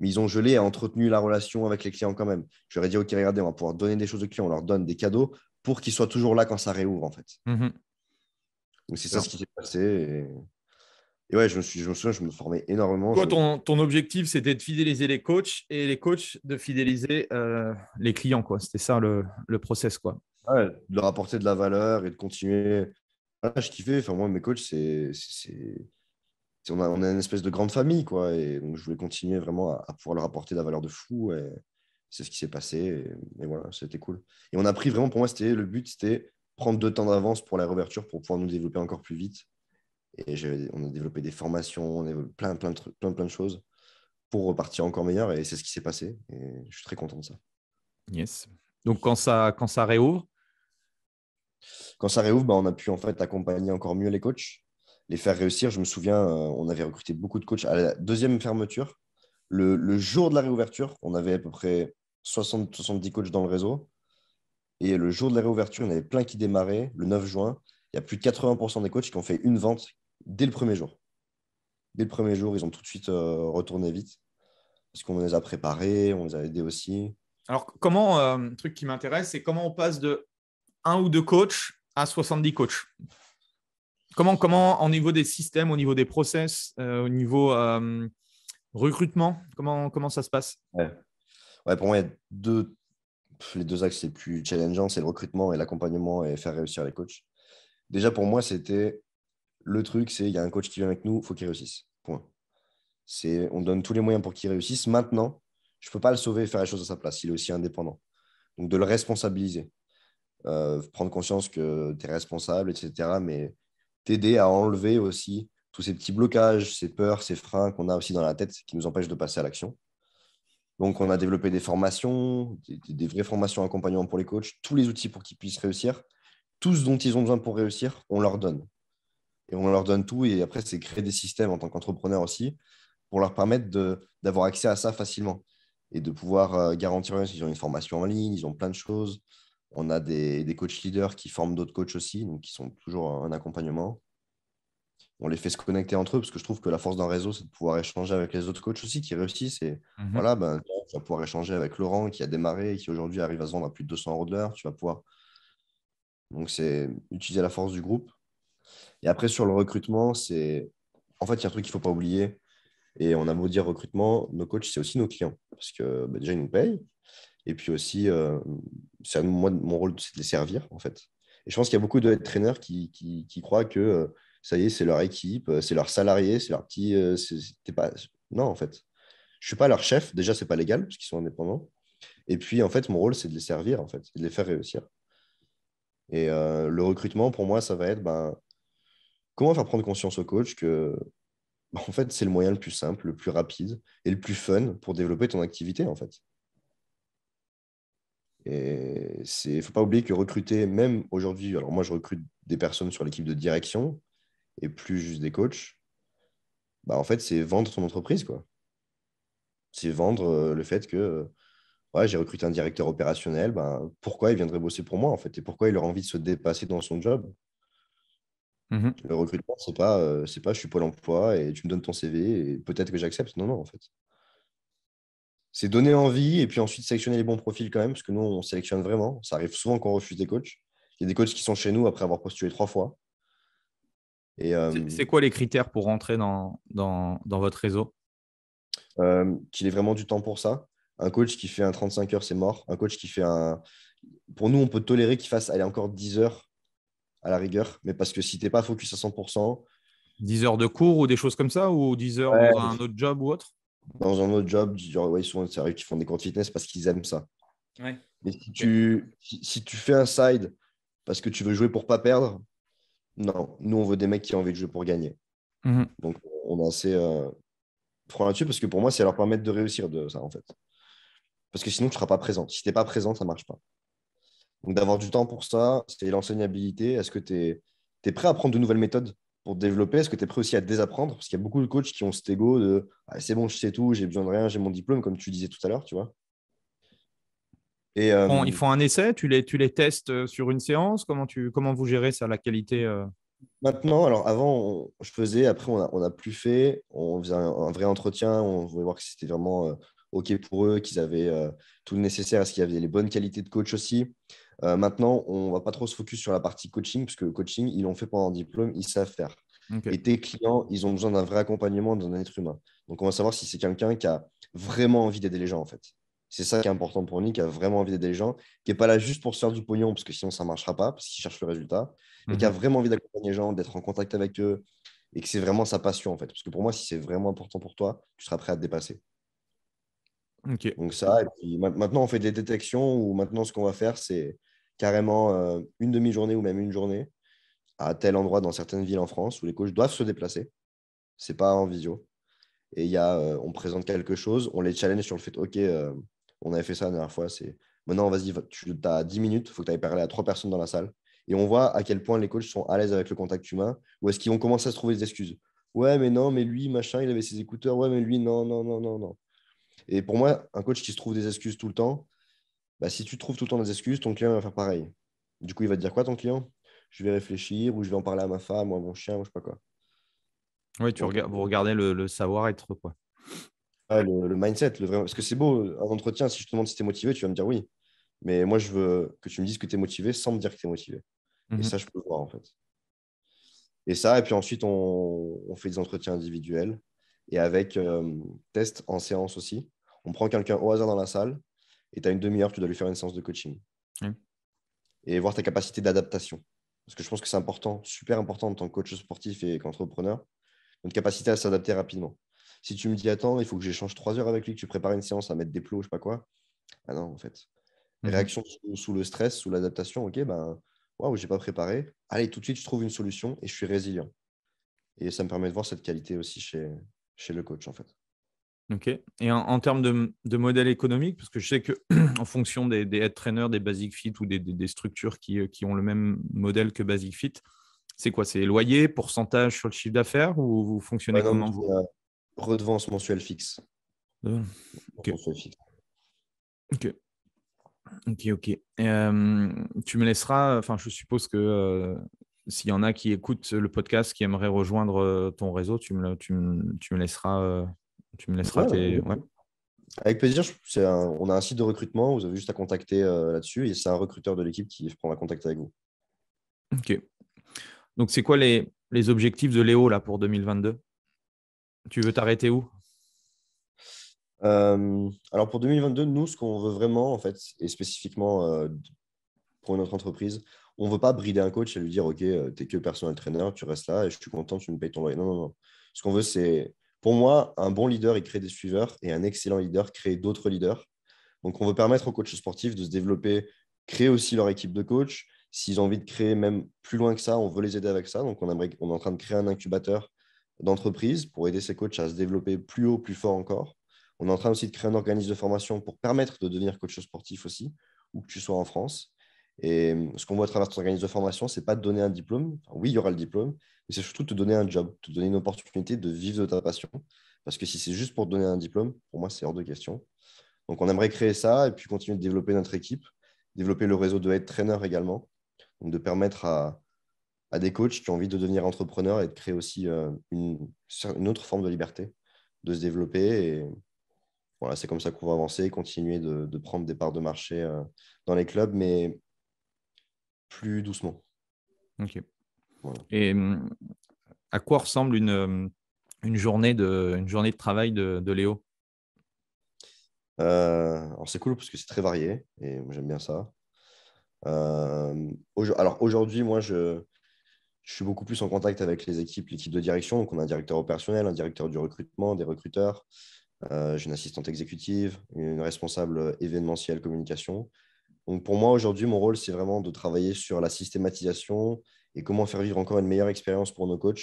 Mais ils ont gelé et entretenu la relation avec les clients quand même. Je leur ai dit, OK, regardez, on va pouvoir donner des choses aux clients, on leur donne des cadeaux pour qu'ils soient toujours là quand ça réouvre, en fait. Mhm. Donc c'est ça ce qui s'est passé. Et ouais, je me, suis, je souviens, je me formais énormément. Toi, ton, objectif, c'était de fidéliser les coachs et les coachs de fidéliser euh, les clients. quoi. C'était ça le, process. quoi. Ouais, de leur apporter de la valeur et de continuer. Ah, je kiffais. Enfin, moi, mes coachs, c'est. On a, on une espèce de grande famille, quoi. Et donc, je voulais continuer vraiment à, pouvoir leur apporter de la valeur de fou. Et c'est ce qui s'est passé. Et, voilà, c'était cool. Et on a pris vraiment, pour moi, c'était le but, c'était prendre deux temps d'avance pour la réouverture pour pouvoir nous développer encore plus vite et on a développé des formations, on plein, plein, de, plein, plein de choses pour repartir encore meilleur. Et c'est ce qui s'est passé. Et je suis très content de ça. Yes. Donc, quand ça, quand ça réouvre Quand ça réouvre, bah, on a pu en fait accompagner encore mieux les coachs, les faire réussir. Je me souviens, euh, on avait recruté beaucoup de coachs à la deuxième fermeture. Le, le jour de la réouverture, on avait à peu près 60, 70 coachs dans le réseau. Et le jour de la réouverture, on avait plein qui démarraient, le 9 juin. Il y a plus de 80% des coachs qui ont fait une vente dès le premier jour. Dès le premier jour, ils ont tout de suite euh, retourné vite parce qu'on les a préparés, on les a aidés aussi. Alors, comment, un euh, truc qui m'intéresse, c'est comment on passe de un ou deux coachs à 70 coachs Comment, comment au niveau des systèmes, au niveau des process, euh, au niveau recrutement, comment, comment ça se passe ouais. Pour moi, il les deux axes les plus challengeants, c'est le recrutement et l'accompagnement et faire réussir les coachs. Déjà, pour moi, c'était le truc, c'est qu'il y a un coach qui vient avec nous, faut qu'il réussisse. Point. C'est, on donne tous les moyens pour qu'il réussisse. Maintenant, je ne peux pas le sauver et faire les choses à sa place. Il est aussi indépendant. Donc, de le responsabiliser. Euh, prendre conscience que tu es responsable, etc. Mais t'aider à enlever aussi tous ces petits blocages, ces peurs, ces freins qu'on a aussi dans la tête qui nous empêchent de passer à l'action. Donc, on a développé des formations, des, vraies formations accompagnantes pour les coachs, tous les outils pour qu'ils puissent réussir. Tout ce dont ils ont besoin pour réussir, on leur donne et on leur donne tout. Et après, c'est créer des systèmes en tant qu'entrepreneur aussi pour leur permettre d'avoir accès à ça facilement et de pouvoir euh, garantir qu'ils ont une formation en ligne, ils ont plein de choses. On a des, des coachs leaders qui forment d'autres coachs aussi, donc qui sont toujours un accompagnement. On les fait se connecter entre eux parce que je trouve que la force d'un réseau, c'est de pouvoir échanger avec les autres coachs aussi qui réussissent. Et mhm. voilà, ben, tu vas pouvoir échanger avec Laurent qui a démarré et qui aujourd'hui arrive à se vendre à plus de 200 euros de l'heure. Tu vas pouvoir. Donc, c'est utiliser la force du groupe et après, sur le recrutement, c'est. En fait, il y a un truc qu'il ne faut pas oublier. Et on a beau dire recrutement, nos coachs, c'est aussi nos clients. Parce que bah, déjà, ils nous payent. Et puis aussi, euh, c'est moi, mon rôle, c'est de les servir, en fait. Et je pense qu'il y a beaucoup de traîneurs qui, qui, croient que euh, ça y est, c'est leur équipe, euh, c'est leur salarié, c'est leur petit. pas... Non, en fait. Je ne suis pas leur chef. Déjà, ce n'est pas légal, parce qu'ils sont indépendants. Et puis, en fait, mon rôle, c'est de les servir, en fait, de les faire réussir. Et le recrutement, pour moi, ça va être ben, Comment faire prendre conscience au coach que bah, en fait, c'est le moyen le plus simple, le plus rapide et le plus fun pour développer ton activité, en fait. Et il ne faut pas oublier que recruter, même aujourd'hui, alors moi, je recrute des personnes sur l'équipe de direction et plus juste des coachs, bah, en fait, c'est vendre son entreprise, quoi. C'est vendre euh, le fait que ouais, j'ai recruté un directeur opérationnel, ben, pourquoi il viendrait bosser pour moi, en fait, et pourquoi il aurait envie de se dépasser dans son job Mmh Le recrutement, c'est pas, euh, c'est pas je suis Pôle emploi et tu me donnes ton CV et peut-être que j'accepte. Non, non, en fait. C'est donner envie et puis ensuite sélectionner les bons profils quand même, parce que nous, on sélectionne vraiment. Ça arrive souvent qu'on refuse des coachs. Il y a des coachs qui sont chez nous après avoir postulé trois fois. Et, euh, c'est, quoi les critères pour rentrer dans, dans, votre réseau euh, Qu'il ait vraiment du temps pour ça. Un coach qui fait un 35 heures, c'est mort. Un coach qui fait un. Pour nous, on peut tolérer qu'il fasse aller encore 10 heures à la rigueur, mais parce que si t'es pas focus à 100%. 10 heures de cours ou des choses comme ça, ou 10 heures dans un autre job ou autre Dans un autre job, ils sont sérieux qui font des comptes fitness parce qu'ils aiment ça. Mais si tu, si, tu fais un side parce que tu veux jouer pour pas perdre, non, nous on veut des mecs qui ont envie de jouer pour gagner. Mhm. Donc on a assez euh, là-dessus parce que pour moi, c'est leur permettre de réussir de ça en fait. Parce que sinon, tu ne seras pas présent. Si tu n'es pas présent, ça marche pas. Donc d'avoir du temps pour ça, c'est l'enseignabilité. Est-ce que tu es, prêt à prendre de nouvelles méthodes pour développer Est-ce que tu es prêt aussi à désapprendre Parce qu'il y a beaucoup de coachs qui ont cet ego de ah, c'est bon, je sais tout, j'ai besoin de rien, j'ai mon diplôme, comme tu disais tout à l'heure, tu vois. Euh, ils font un essai, tu les, tu les testes euh, sur une séance comment, comment vous gérez ça, la qualité euh? Maintenant, alors avant, je faisais, après, on n'a plus fait. On faisait un, vrai entretien, on voulait voir que c'était vraiment OK pour eux, qu'ils avaient tout le nécessaire, est-ce qu'il y avait les bonnes qualités de coach aussi. Euh, maintenant, on va pas trop se focus sur la partie coaching, parce que le coaching, ils l'ont fait pendant un diplôme, ils savent faire. Et tes clients, ils ont besoin d'un vrai accompagnement d'un être humain. Donc, on va savoir si c'est quelqu'un qui a vraiment envie d'aider les gens, en fait. C'est ça qui est important pour nous, qui a vraiment envie d'aider les gens, qui n'est pas là juste pour se faire du pognon, parce que sinon ça ne marchera pas, parce qu'il cherche le résultat, mais qui a mhm. vraiment envie d'accompagner les gens, d'être en contact avec eux, et que c'est vraiment sa passion, en fait. Parce que pour moi, si c'est vraiment important pour toi, tu seras prêt à te dépasser. Donc ça, et puis maintenant, on fait des détections, ou maintenant, ce qu'on va faire, c'est carrément euh, une demi-journée ou même une journée à tel endroit dans certaines villes en France où les coachs doivent se déplacer. C'est pas en visio. Et il y euh, on présente quelque chose, on les challenge sur le fait, OK, euh, on avait fait ça la dernière fois, c'est maintenant, vas-y, tu as 10 minutes, il faut que tu ailles parler à trois personnes dans la salle. Et on voit à quel point les coachs sont à l'aise avec le contact humain, ou est-ce qu'ils vont commencer à se trouver des excuses. Ouais, mais non, mais lui, machin, il avait ses écouteurs, ouais, mais lui, non, non, non, non, non. Et pour moi, un coach qui se trouve des excuses tout le temps, bah, si tu trouves tout le temps des excuses, ton client va faire pareil. Du coup, il va te dire quoi, ton client Je vais réfléchir ou je vais en parler à ma femme ou à mon chien ou je sais pas quoi. Oui, tu regardes, vous euh, regardez le, savoir-être, quoi. le, mindset, le vrai... parce que c'est beau, un entretien, si je te demande si tu es motivé, tu vas me dire oui. Mais moi, je veux que tu me dises que tu es motivé sans me dire que tu es motivé. Et mhm. ça, je peux voir, en fait. Et ça, et puis ensuite, on, fait des entretiens individuels et avec euh, test en séance aussi. On prend quelqu'un au hasard dans la salle et tu as une demi-heure, tu dois lui faire une séance de coaching. Et voir ta capacité d'adaptation. Parce que je pense que c'est important, super important en tant que coach sportif et qu'entrepreneur, notre capacité à s'adapter rapidement. Si tu me dis, attends, il faut que j'échange trois heures avec lui, que tu prépares une séance à mettre des plots, je sais pas quoi. Ah non, en fait. Mhm. Réaction sous, le stress, sous l'adaptation, ok, ben, waouh, j'ai pas préparé. Allez, tout de suite, je trouve une solution et je suis résilient. Et ça me permet de voir cette qualité aussi chez, chez le coach, en fait. Ok. Et en, termes de, modèle économique, parce que je sais que en fonction des, head trainers, des Basic Fit ou des, structures euh, qui, ont le même modèle que Basic Fit, c'est quoi C'est loyer, pourcentage sur le chiffre d'affaires ou vous fonctionnez comment Redevance mensuelle fixe. Ok. Ok, ok. tu me laisseras, enfin, je suppose que euh, s'il y en a qui écoutent le podcast, qui aimerait rejoindre euh, ton réseau, tu me, tu, tu me laisseras tu me laisseras tes. Avec plaisir, on a un site de recrutement, vous avez juste à contacter euh, là-dessus et c'est un recruteur de l'équipe qui prendra contact avec vous. Ok. Donc, c'est quoi les, objectifs de Léo là, pour 2022 Tu veux t'arrêter où euh, Alors, pour 2022, nous, ce qu'on veut vraiment, en fait, et spécifiquement euh, pour notre entreprise, on ne veut pas brider un coach et lui dire Ok, tu n'es que personnel trainer, tu restes là et je suis content, tu me payes ton loyer. Non, non, non. Ce qu'on veut, c'est pour moi, un bon leader, il crée des suiveurs et un excellent leader crée d'autres leaders. Donc, on veut permettre aux coachs sportifs de se développer, créer aussi leur équipe de coach. S'ils ont envie de créer même plus loin que ça, on veut les aider avec ça. Donc, on, est en train de créer un incubateur d'entreprise pour aider ces coachs à se développer plus haut, plus fort encore. On est en train aussi de créer un organisme de formation pour permettre de devenir coach sportif aussi, où que tu sois en France. Et mm, ce qu'on voit à travers ton organisme de formation, c'est pas de donner un diplôme. oui, il y aura le diplôme, mais c'est surtout te donner un job, te donner une opportunité de vivre de ta passion. Parce que si c'est juste pour te donner un diplôme, pour moi, c'est hors de question. Donc, on aimerait créer ça et puis continuer de développer notre équipe, développer le réseau de head trainer également. Donc, de permettre à, à des coachs qui ont envie de devenir entrepreneurs et de créer aussi euh, une, une, autre forme de liberté, de se développer. Et voilà, c'est comme ça qu'on va avancer, continuer de, de, prendre des parts de marché euh, dans les clubs, mais plus doucement. Ok. Et hum, à quoi ressemble hum, une, journée, de, une journée de travail de, de Léo euh, c'est cool parce que c'est très varié et j'aime bien ça. Euh, alors, aujourd'hui, moi, je, suis beaucoup plus en contact avec les équipes, l'équipe de direction. Donc, on a un directeur opérationnel, un directeur du recrutement, des recruteurs. Euh, j'ai une assistante exécutive, une responsable événementielle communication, donc pour moi, aujourd'hui, mon rôle, c'est vraiment de travailler sur la systématisation et comment faire vivre encore une meilleure expérience pour nos coachs.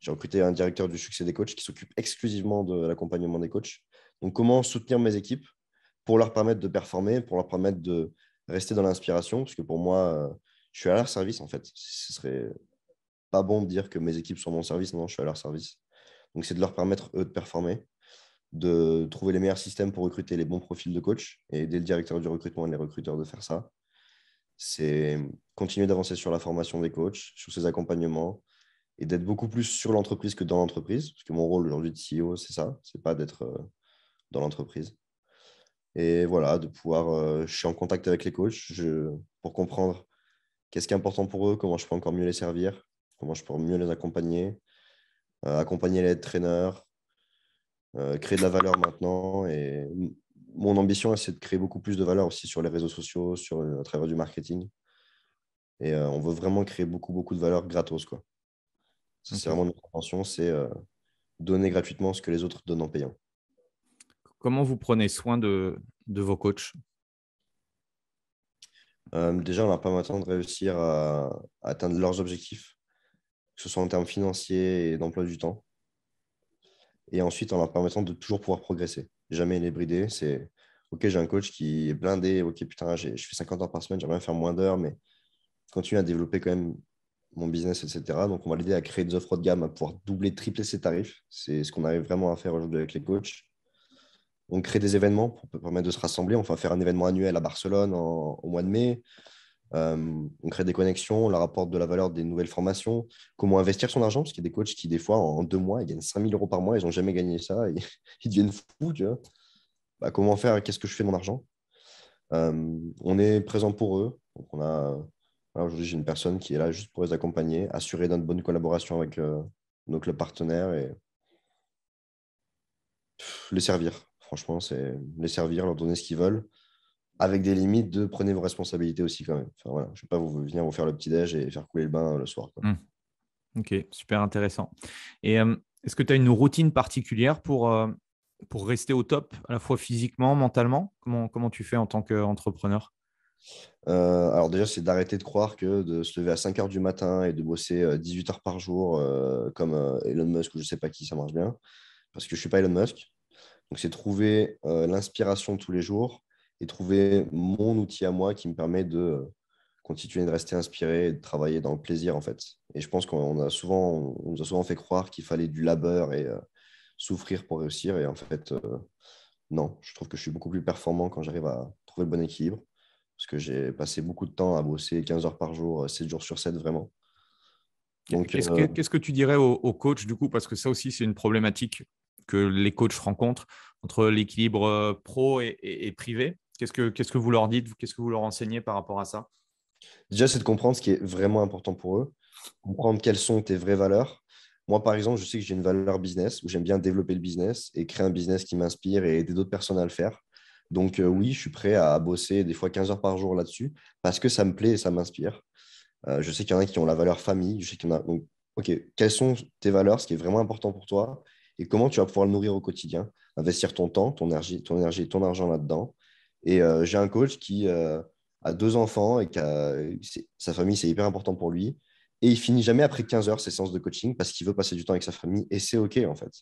J'ai recruté un directeur du succès des coachs qui s'occupe exclusivement de l'accompagnement des coachs. Donc comment soutenir mes équipes pour leur permettre de performer, pour leur permettre de rester dans l'inspiration, parce que pour moi, euh, je suis à leur service en fait. Ce serait pas bon de dire que mes équipes sont mon service, non, je suis à leur service. Donc c'est de leur permettre eux de performer de trouver les meilleurs systèmes pour recruter les bons profils de coach et aider le directeur du recrutement et les recruteurs de faire ça. C'est continuer d'avancer sur la formation des coachs, sur ses accompagnements et d'être beaucoup plus sur l'entreprise que dans l'entreprise. Parce que mon rôle aujourd'hui de CEO, c'est ça, c'est pas d'être euh, dans l'entreprise. Et voilà, de pouvoir. Euh, je suis en contact avec les coachs pour comprendre qu'est-ce qui est important pour eux, comment je peux encore mieux les servir, comment je peux mieux les accompagner, euh, accompagner les traîneurs, euh, créer de la valeur maintenant. Et mon ambition, c'est de créer beaucoup plus de valeur aussi sur les réseaux sociaux, sur, euh, à travers du marketing. Et euh, on veut vraiment créer beaucoup, beaucoup de valeur gratos. Quoi. C'est vraiment notre intention, c'est donner gratuitement ce que les autres donnent en payant. Comment vous prenez soin de, vos coachs Déjà, on pas temps de réussir à atteindre leurs objectifs, que ce soit en termes financiers et d'emploi du temps et ensuite en leur permettant de toujours pouvoir progresser. Jamais les brider, c'est ok, j'ai un coach qui est blindé, ok, putain, je fais 50 heures par semaine, j'aimerais faire moins d'heures, mais continuer à développer quand même mon business, etc. Donc, on va l'aider à créer des offres haut de gamme, à pouvoir doubler, tripler ses tarifs. C'est ce qu'on arrive vraiment à faire aujourd'hui avec les coachs. On crée des événements pour permettre de se rassembler. On va faire un événement annuel à Barcelone au mois de mai. Euh, on crée des connexions, on leur apporte de la valeur des nouvelles formations, comment investir son argent, parce qu'il y a des coachs qui, des fois, en, deux mois, ils gagnent 5000 euros par mois, ils n'ont jamais gagné ça, ils deviennent fous, bah, comment faire, qu'est-ce que je fais de mon argent euh, On est présent pour eux. on a, aujourd'hui, j'ai une personne qui est là juste pour les accompagner, assurer notre bonne collaboration avec euh, nos clubs partenaires et les servir. Franchement, c'est les servir, leur donner ce qu'ils veulent avec des limites de prenez vos responsabilités aussi quand même. Enfin, je ne vais pas vous venir vous faire le petit-déj et faire couler le bain euh, le soir. Mmh. Ok, super intéressant. Et euh, est-ce que tu as une routine particulière pour, euh, pour rester au top, à la fois physiquement, mentalement comment, comment tu fais en tant qu'entrepreneur alors déjà, c'est d'arrêter de croire que de se lever à 5 heures du matin et de bosser 18 heures par jour comme Elon Musk ou je ne sais pas qui, ça marche bien. Parce que je ne suis pas Elon Musk. Donc c'est trouver l'inspiration tous les jours et trouver mon outil à moi qui me permet de euh, continuer de rester inspiré et de travailler dans le plaisir en fait. Et je pense qu'on a souvent, on nous a souvent fait croire qu'il fallait du labeur et euh, souffrir pour réussir. Et en fait, euh, non, je trouve que je suis beaucoup plus performant quand j'arrive à trouver le bon équilibre. Parce que j'ai passé beaucoup de temps à bosser 15 heures par jour, 7 jours sur 7 vraiment. Qu'est-ce que tu dirais aux, coach coachs du coup Parce que ça aussi, c'est une problématique que les coachs rencontrent entre l'équilibre pro et privé. Qu'est-ce que, vous leur dites Qu'est-ce que vous leur enseignez par rapport à ça Déjà, c'est de comprendre ce qui est vraiment important pour eux, comprendre quelles sont tes vraies valeurs. Moi, par exemple, je sais que j'ai une valeur business où j'aime bien développer le business et créer un business qui m'inspire et aider d'autres personnes à le faire. Donc, euh, oui, je suis prêt à bosser des fois 15 heures par jour là-dessus parce que ça me plaît et ça m'inspire. Euh, je sais qu'il y en a qui ont la valeur famille. Je sais qu'il y en a. Donc, OK, quelles sont tes valeurs, ce qui est vraiment important pour toi et comment tu vas pouvoir le nourrir au quotidien Investir ton temps, ton énergie, ton, énergie, ton argent là-dedans et euh, j'ai un coach qui euh, a deux enfants et qui sa famille, c'est hyper important pour lui. Et il finit jamais après 15 heures ses séances de coaching parce qu'il veut passer du temps avec sa famille et c'est OK en fait.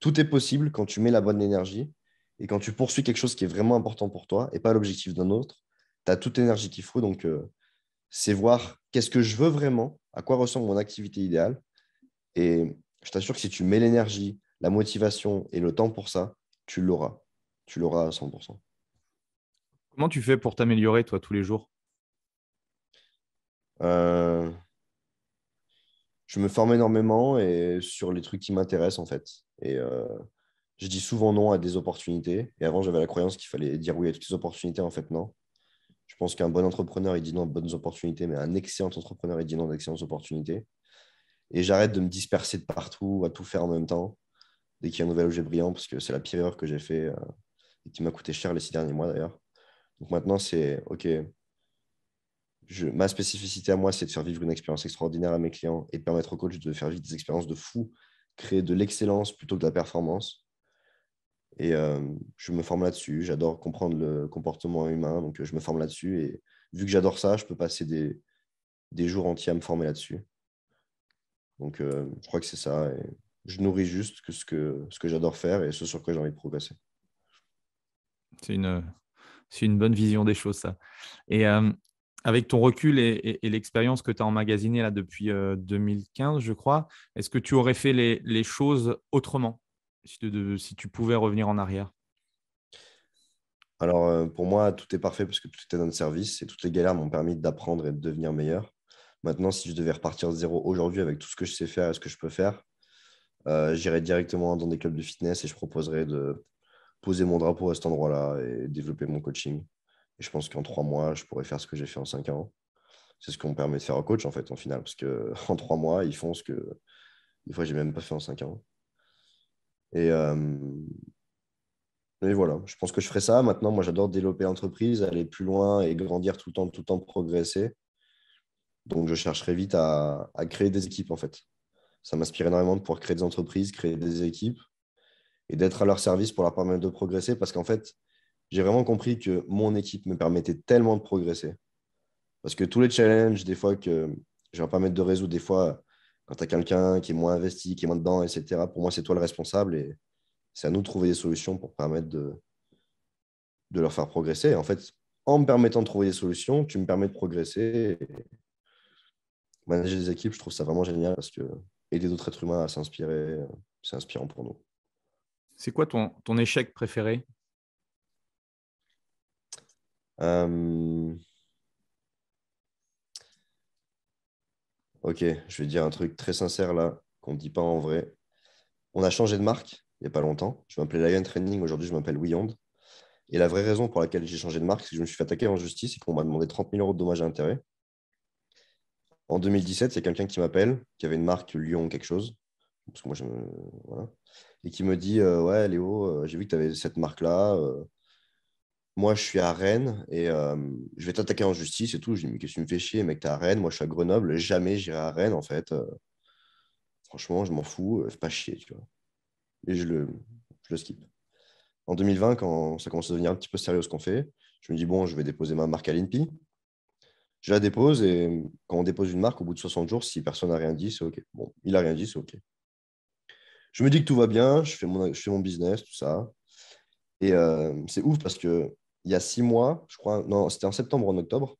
Tout est possible quand tu mets la bonne énergie et quand tu poursuis quelque chose qui est vraiment important pour toi et pas l'objectif d'un autre. Tu as toute l'énergie qu'il faut. Donc, euh, c'est voir qu'est-ce que je veux vraiment, à quoi ressemble mon activité idéale. Et je t'assure que si tu mets l'énergie, la motivation et le temps pour ça, tu l'auras. Tu l'auras à 100%. Comment tu fais pour t'améliorer, toi, tous les jours euh, Je me forme énormément et sur les trucs qui m'intéressent, en fait. Et euh, je dis souvent non à des opportunités. Et avant, j'avais la croyance qu'il fallait dire oui à toutes les opportunités. En fait, non. Je pense qu'un bon entrepreneur, il dit non à bonnes opportunités, mais un excellent entrepreneur, il dit non à d'excellentes opportunités. Et j'arrête de me disperser de partout, à tout faire en même temps, dès qu'il y a un nouvel objet brillant, parce que c'est la pire erreur que j'ai faite, euh, et qui m'a coûté cher les six derniers mois d'ailleurs. Donc maintenant, c'est OK. Je, ma spécificité à moi, c'est de faire vivre une expérience extraordinaire à mes clients et de permettre aux coachs de faire vivre des expériences de fou, créer de l'excellence plutôt que de la performance. Et euh, je me forme là-dessus. J'adore comprendre le comportement humain, donc euh, je me forme là-dessus. Et vu que j'adore ça, je peux passer des, des jours entiers à me former là-dessus. Donc euh, je crois que c'est ça. Et je nourris juste que ce que, ce que j'adore faire et ce sur quoi j'ai envie de progresser. C'est une c'est une bonne vision des choses, ça. Et avec ton recul et, l'expérience que tu as emmagasinée là depuis 2015, je crois, est-ce que tu aurais fait les, choses autrement si, tu pouvais revenir en arrière Alors, pour moi, tout est parfait parce que tout est dans le service et toutes les galères m'ont permis d'apprendre et de devenir meilleur. Maintenant, si je devais repartir de zéro aujourd'hui avec tout ce que je sais faire et ce que je peux faire, j'irais directement dans des clubs de fitness et je proposerais de, poser mon drapeau à cet endroit-là et développer mon coaching. Et je pense qu'en trois mois, je pourrais faire ce que j'ai fait en cinq ans. C'est ce qu'on permet de faire au coach, en fait, en final. Parce qu'en trois mois, ils font ce que des fois, j'ai même pas fait en cinq ans. Euh, et, voilà, je pense que je ferai ça. Maintenant, moi, j'adore développer l'entreprise, aller plus loin et grandir tout le temps, tout le temps progresser. Donc, je chercherai vite à, à créer des équipes, en fait. Ça m'inspire énormément de pouvoir créer des entreprises, créer des équipes et d'être à leur service pour leur permettre de progresser. Parce qu'en fait, j'ai vraiment compris que mon équipe me permettait tellement de progresser. Parce que tous les challenges, des fois que je vais permettre de résoudre, des fois, quand tu as quelqu'un qui est moins investi, qui est moins dedans, etc., pour moi, c'est toi le responsable. Et c'est à nous de trouver des solutions pour permettre de, de leur faire progresser. en fait, en me permettant de trouver des solutions, tu me permets de progresser. Et manager des équipes, je trouve ça vraiment génial parce que aider d'autres êtres humains à s'inspirer, euh, c'est inspirant pour nous. C'est quoi ton, échec préféré euh, Ok, je vais dire un truc très sincère là, qu'on ne dit pas en vrai. On a changé de marque il n'y a pas longtemps. Je m'appelais Lion Training, aujourd'hui je m'appelle Weond. Et la vraie raison pour laquelle j'ai changé de marque, c'est que je me suis fait attaquer en justice et qu'on m'a demandé 30 000 euros de dommages à intérêt. En 2017, c'est quelqu'un qui m'appelle, qui avait une marque Lyon quelque chose. Parce que moi, je voilà et qui me dit euh, Ouais, Léo, euh, j'ai vu que tu avais cette marque-là. Euh, moi, je suis à Rennes et je vais t'attaquer en justice et tout. Je me dis Mais qu'est-ce que tu me fais chier, mec, t'es à Rennes. Moi, je suis à Grenoble. Jamais j'irai à Rennes, en fait. franchement, je m'en fous. Fais pas chier, tu vois. Et je le, je le skip. En 2020, quand ça commence à devenir un petit peu sérieux ce qu'on fait, je me dis Bon, je vais déposer ma marque à l'INPI je la dépose et quand on dépose une marque, au bout de 60 jours, si personne n'a rien dit, c'est OK. Bon, il n'a rien dit, c'est OK je me dis que tout va bien, je fais mon, mon business, tout ça. Et euh, c'est ouf parce que il y a six mois, je crois, non, c'était en septembre, ou en octobre,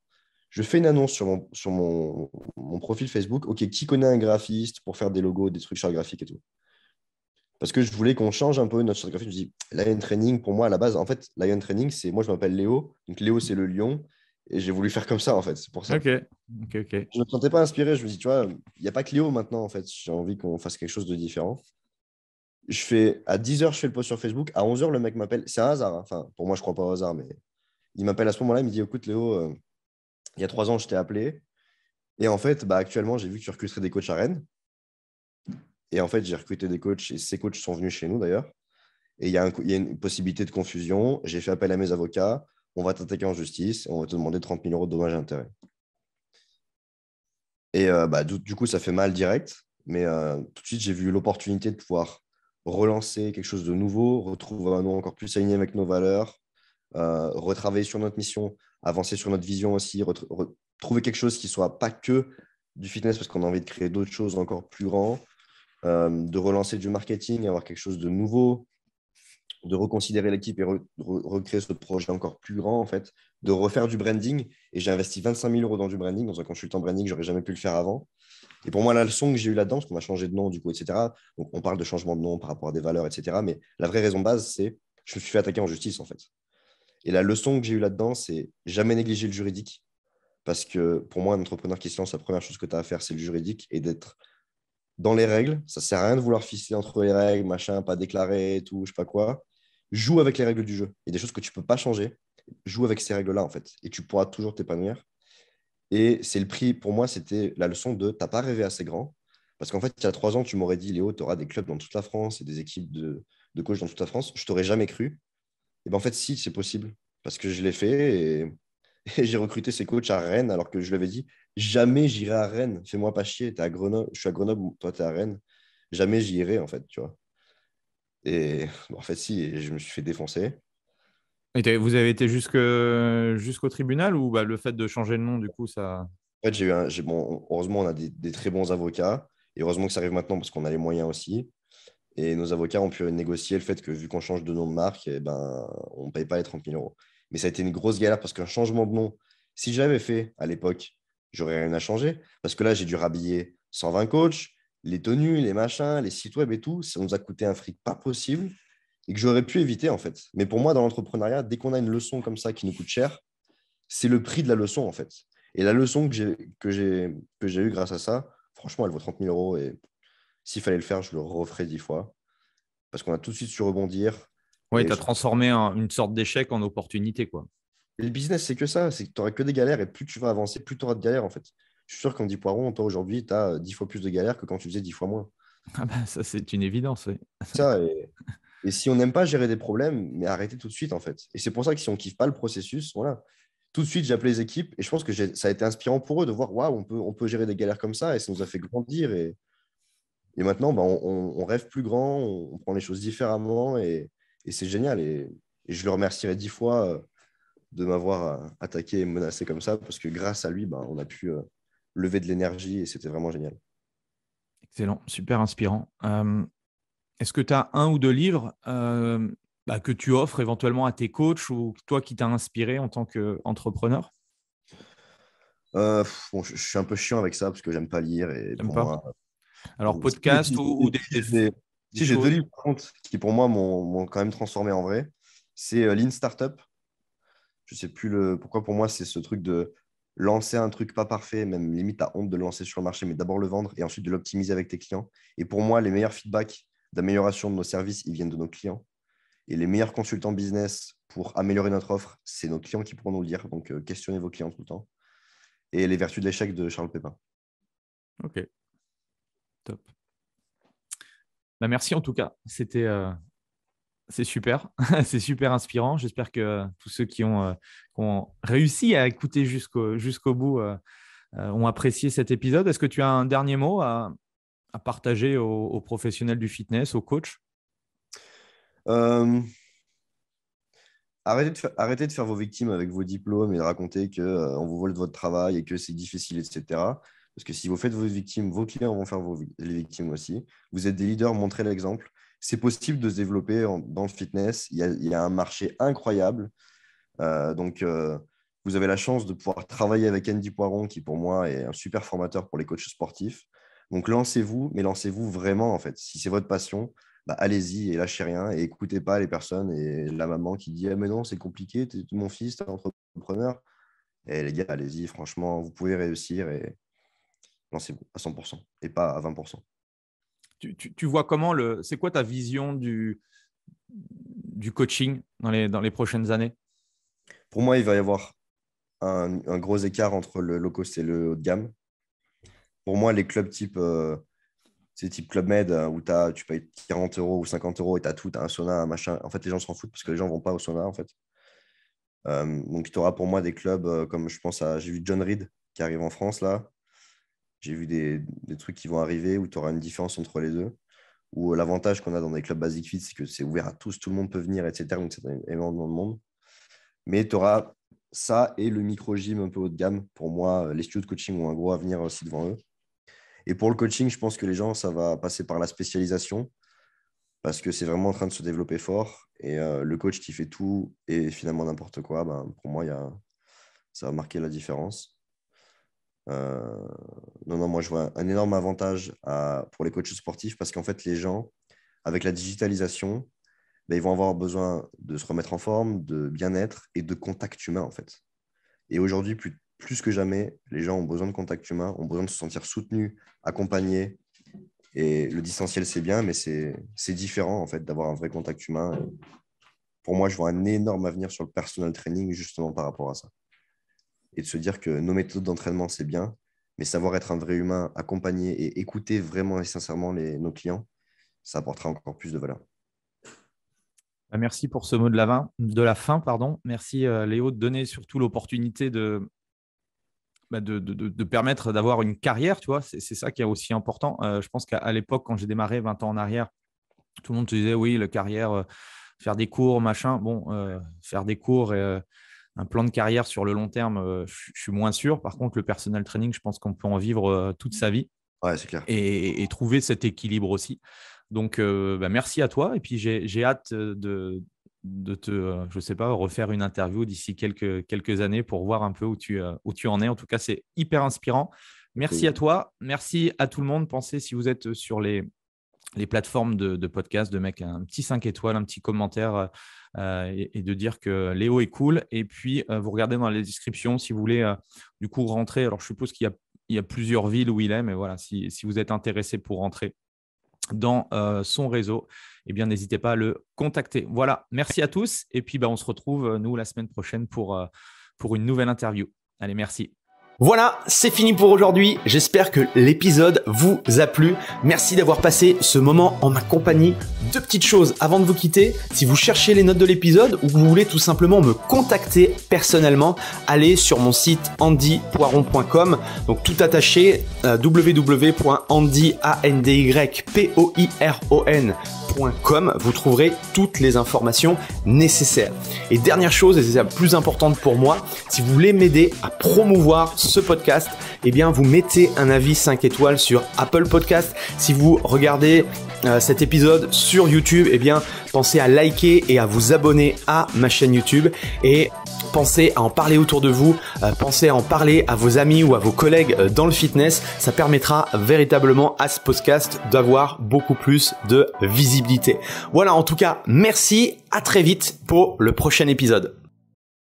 je fais une annonce sur mon, sur mon, profil Facebook. OK, qui connaît un graphiste pour faire des logos, des trucs sur graphique et tout parce que je voulais qu'on change un peu notre charte graphique. Je me dis, Lion Training, pour moi, à la base, en fait, Lion Training, c'est moi, je m'appelle Léo. Donc, Léo, c'est le lion. Et j'ai voulu faire comme ça, en fait. C'est pour ça. Ok, ok, ok. Je ne me sentais pas inspiré. Je me dis, tu vois, il n'y a pas que Léo maintenant, en fait. J'ai envie qu'on fasse quelque chose de différent je fais à 10h, je fais le post sur Facebook. À 11h, le mec m'appelle. C'est un hasard. Hein. Enfin, pour moi, je crois pas au hasard, mais il m'appelle à ce moment-là. Il me dit Écoute, Léo, euh, il y a trois ans, je t'ai appelé. Et en fait, bah, actuellement, j'ai vu que tu recruterais des coachs à Rennes. Et en fait, j'ai recruté des coachs et ces coachs sont venus chez nous d'ailleurs. Et il y, a une possibilité de confusion. J'ai fait appel à mes avocats. On va t'attaquer en justice. on va te demander 30 000 euros de dommages et intérêts. Et euh, bah, du, coup, ça fait mal direct. Mais euh, tout de suite, j'ai vu l'opportunité de pouvoir relancer quelque chose de nouveau, retrouver encore plus aligné avec nos valeurs, euh, retravailler sur notre mission, avancer sur notre vision aussi, retrouver quelque chose qui soit pas que du fitness parce qu'on a envie de créer d'autres choses encore plus grands, euh, de relancer du marketing, avoir quelque chose de nouveau, de reconsidérer l'équipe et recréer ce projet encore plus grand en fait, de refaire du branding. Et j'ai investi 25 000 euros dans du branding, dans un consultant branding, j'aurais jamais pu le faire avant. Et pour moi, la leçon que j'ai eue là-dedans, parce qu'on a changé de nom, du coup, etc. Donc, on parle de changement de nom par rapport à des valeurs, etc. Mais la vraie raison de base, c'est je me suis fait attaquer en justice, en fait. Et la leçon que j'ai eue là-dedans, c'est jamais négliger le juridique. Parce que pour moi, un entrepreneur qui se lance, la première chose que tu as à faire, c'est le juridique et d'être dans les règles. Ça sert à rien de vouloir ficeler entre les règles, machin, pas déclarer, tout, je sais pas quoi. Joue avec les règles du jeu. Il y a des choses que tu ne peux pas changer. Joue avec ces règles-là, en fait. Et tu pourras toujours t'épanouir. Et c'est le prix, pour moi, c'était la leçon de t'as pas rêvé assez grand. Parce qu'en fait, il y a trois ans, tu m'aurais dit, Léo, tu auras des clubs dans toute la France et des équipes de, de coach dans toute la France. Je t'aurais jamais cru. Et bien en fait, si, c'est possible. Parce que je l'ai fait et, j'ai recruté ces coachs à Rennes alors que je lui avais dit, jamais j'irai à Rennes. Fais-moi pas chier. Es à Grenoble, je suis à Grenoble, toi, tu à Rennes. Jamais j'irai en fait, tu vois. Et en fait, si, je me suis fait défoncer vous avez été jusque, jusqu'au tribunal ou bah, le fait de changer de nom, du coup, ça. En fait, eu bon, heureusement, on a des, très bons avocats. Et heureusement que ça arrive maintenant parce qu'on a les moyens aussi. Et nos avocats ont pu négocier le fait que, vu qu'on change de nom de marque, eh ben, on ne paye pas les 30 000 euros. Mais ça a été une grosse galère parce qu'un changement de nom, si j'avais fait à l'époque, j'aurais rien à changer. Parce que là, j'ai dû rhabiller 120 coachs, les tenues, les machins, les sites web et tout. Ça nous a coûté un fric pas possible et que j'aurais pu éviter en fait. Mais pour moi, dans l'entrepreneuriat, dès qu'on a une leçon comme ça qui nous coûte cher, c'est le prix de la leçon en fait. Et la leçon que j'ai que eue grâce à ça, franchement, elle vaut 30 000 euros et s'il fallait le faire, je le referais dix fois parce qu'on a tout de suite su rebondir. Oui, tu as transformé une sorte d'échec en opportunité quoi. le business, c'est que ça, c'est que tu n'auras que des galères et plus tu vas avancer, plus tu auras de galères en fait. Je suis sûr qu'en 10 poirons, toi aujourd'hui, tu as 10 fois plus de galères que quand tu faisais 10 fois moins. Ah bah, ça, c'est une évidence. Ça, Et si on n'aime pas gérer des problèmes, mais arrêtez tout de suite, en fait. Et c'est pour ça que si on kiffe pas le processus, voilà. Tout de suite, j'appelle les équipes et je pense que ça a été inspirant pour eux de voir, waouh, on peut, on peut gérer des galères comme ça et ça nous a fait grandir. Et, et maintenant, ben, on, rêve plus grand, on, prend les choses différemment et, c'est génial. Et, je le remercierai dix fois euh, de m'avoir euh, attaqué et menacé comme ça parce que grâce à lui, ben, on a pu euh, lever de l'énergie et c'était vraiment génial. Excellent, super inspirant. Est-ce que tu as un ou deux livres euh, bah, que tu offres éventuellement à tes coachs ou toi qui t'as inspiré en tant qu'entrepreneur euh, je, suis un peu chiant avec ça parce que j'aime pas lire. Et Alors, podcast ou, des. Si, j'ai deux livres qui pour moi m'ont quand même transformé en vrai, c'est euh, Lean Startup. Je sais plus le, pourquoi pour moi c'est ce truc de lancer un truc pas parfait, même limite à honte de le lancer sur le marché, mais d'abord le vendre et ensuite de l'optimiser avec tes clients. Et pour moi, les meilleurs feedbacks d'amélioration de nos services, ils viennent de nos clients. Et les meilleurs consultants business pour améliorer notre offre, c'est nos clients qui pourront nous le dire. Donc, euh, questionnez vos clients tout le temps. Et les vertus de l'échec de Charles Pépin. Ok. Top. Bah, merci en tout cas. C'était. Euh, c'est super, c'est super inspirant. J'espère que euh, tous ceux qui ont, réussi à écouter jusqu'au jusqu'au bout ont apprécié cet épisode. Est-ce que tu as un dernier mot à, à partager aux, professionnels du fitness, aux coachs euh, arrêtez, de faire vos victimes avec vos diplômes et de raconter qu'on euh, vous vole de votre travail et que c'est difficile, etc. Parce que si vous faites vos victimes, vos clients vont faire vos... les victimes aussi. Vous êtes des leaders, montrez l'exemple. C'est possible de se développer dans le fitness. Il y, a... un marché incroyable. Euh, donc, vous avez la chance de pouvoir travailler avec Andy Poiron, qui pour moi est un super formateur pour les coachs sportifs. Donc lancez-vous, mais lancez-vous vraiment en fait. Si c'est votre passion, bah, allez-y et lâchez rien et écoutez pas les personnes et la maman qui dit «Ah, mais non c'est compliqué, es mon fils, t'es entrepreneur. Et les gars, allez-y, franchement, vous pouvez réussir et lancez-vous à 100% et pas à 20%. Tu, vois comment le, c'est quoi ta vision du, du coaching dans les, dans les prochaines années Pour moi, il va y avoir un, un gros écart entre le low cost et le haut de gamme pour moi, les clubs type, euh, type Club Med euh, où as, tu payes 40 euros ou 50 euros et tu as tout, tu as un sauna, un machin. En fait, les gens s'en foutent parce que les gens ne vont pas au sauna en fait. Euh, donc, tu auras pour moi des clubs comme je pense à. J'ai vu John Reed qui arrive en France là. J'ai vu des, trucs qui vont arriver où tu auras une différence entre les deux. Où l'avantage qu'on a dans des clubs Basic Fit, c'est que c'est ouvert à tous, tout le monde peut venir, etc. Donc, c'est énormément de monde. Mais tu auras ça et le micro-gym un peu haut de gamme. Pour moi, les studios de coaching ont un gros avenir aussi devant eux. Et pour le coaching, je pense que les gens, ça va passer par la spécialisation parce que c'est vraiment en train de se développer fort. Et euh, le coach qui fait tout et finalement n'importe quoi, ben, pour moi, y a... ça va marquer la différence. Euh, non, non, moi, je vois un énorme avantage à... pour les coachs sportifs parce qu'en fait, les gens, avec la digitalisation, ben, ils vont avoir besoin de se remettre en forme, de bien-être et de contact humain, en fait. Et aujourd'hui, plus plus que jamais, les gens ont besoin de contact humain, ont besoin de se sentir soutenus, accompagnés. Et le distanciel, c'est bien, mais c'est différent, en fait, d'avoir un vrai contact humain. pour moi, je vois un énorme avenir sur le personal training, justement, par rapport à ça. Et de se dire que nos méthodes d'entraînement, c'est bien, mais savoir être un vrai humain, accompagner et écouter vraiment et sincèrement les, nos clients, ça apportera encore plus de valeur. Bah, merci pour ce mot de la, fin, de la fin. Pardon. Merci euh, Léo de donner surtout l'opportunité de, bah, de, permettre d'avoir une carrière, tu vois. C'est, ça qui est aussi important. Euh, je pense qu'à l'époque, quand j'ai démarré 20 ans en arrière, tout le monde te disait oui, la carrière, euh, faire des cours, machin. Bon, euh, faire des cours et un plan de carrière sur le long terme, je suis moins sûr. Par contre, le personal training, je pense qu'on peut en vivre toute sa vie. Ouais, c'est clair. Et, trouver cet équilibre aussi. Donc, bah, merci à toi. Et puis, j'ai, hâte de, de te, euh, je sais pas, refaire une interview d'ici quelques, quelques années pour voir un peu où tu, euh, où tu en es. En tout cas, c'est hyper inspirant. Merci à toi. Merci à tout le monde. Pensez, si vous êtes euh, sur les, les plateformes de, podcast, de mettre un petit 5 étoiles, un petit commentaire et, de dire que Léo est cool. Et puis, vous regardez dans la description si vous voulez, du coup, rentrer. Alors, je suppose qu'il y a, plusieurs villes où il est, mais voilà, si vous êtes intéressé pour rentrer, dans euh, son réseau, eh bien, n'hésitez pas à le contacter. Voilà, merci à tous. Et puis, bah, on se retrouve, euh, nous, la semaine prochaine pour, euh, pour une nouvelle interview. Allez, merci. Voilà, c'est fini pour aujourd'hui. J'espère que l'épisode vous a plu. Merci d'avoir passé ce moment en ma compagnie. Deux petites choses avant de vous quitter. Si vous cherchez les notes de l'épisode ou que vous voulez tout simplement me contacter personnellement, allez sur mon site andypoiron.com. Donc tout attaché, euh, www.andypoiron.com. Vous trouverez toutes les informations nécessaires. Et dernière chose, et c'est la plus importante pour moi, si vous voulez m'aider à promouvoir ce podcast, eh bien vous mettez un avis 5 étoiles sur Apple Podcast. Si vous regardez euh, cet épisode sur YouTube, eh bien pensez à liker et à vous abonner à ma chaîne YouTube et pensez à en parler autour de vous, euh, pensez à en parler à vos amis ou à vos collègues euh, dans le fitness, ça permettra véritablement à ce podcast d'avoir beaucoup plus de visibilité. Voilà, en tout cas, merci, à très vite pour le prochain épisode.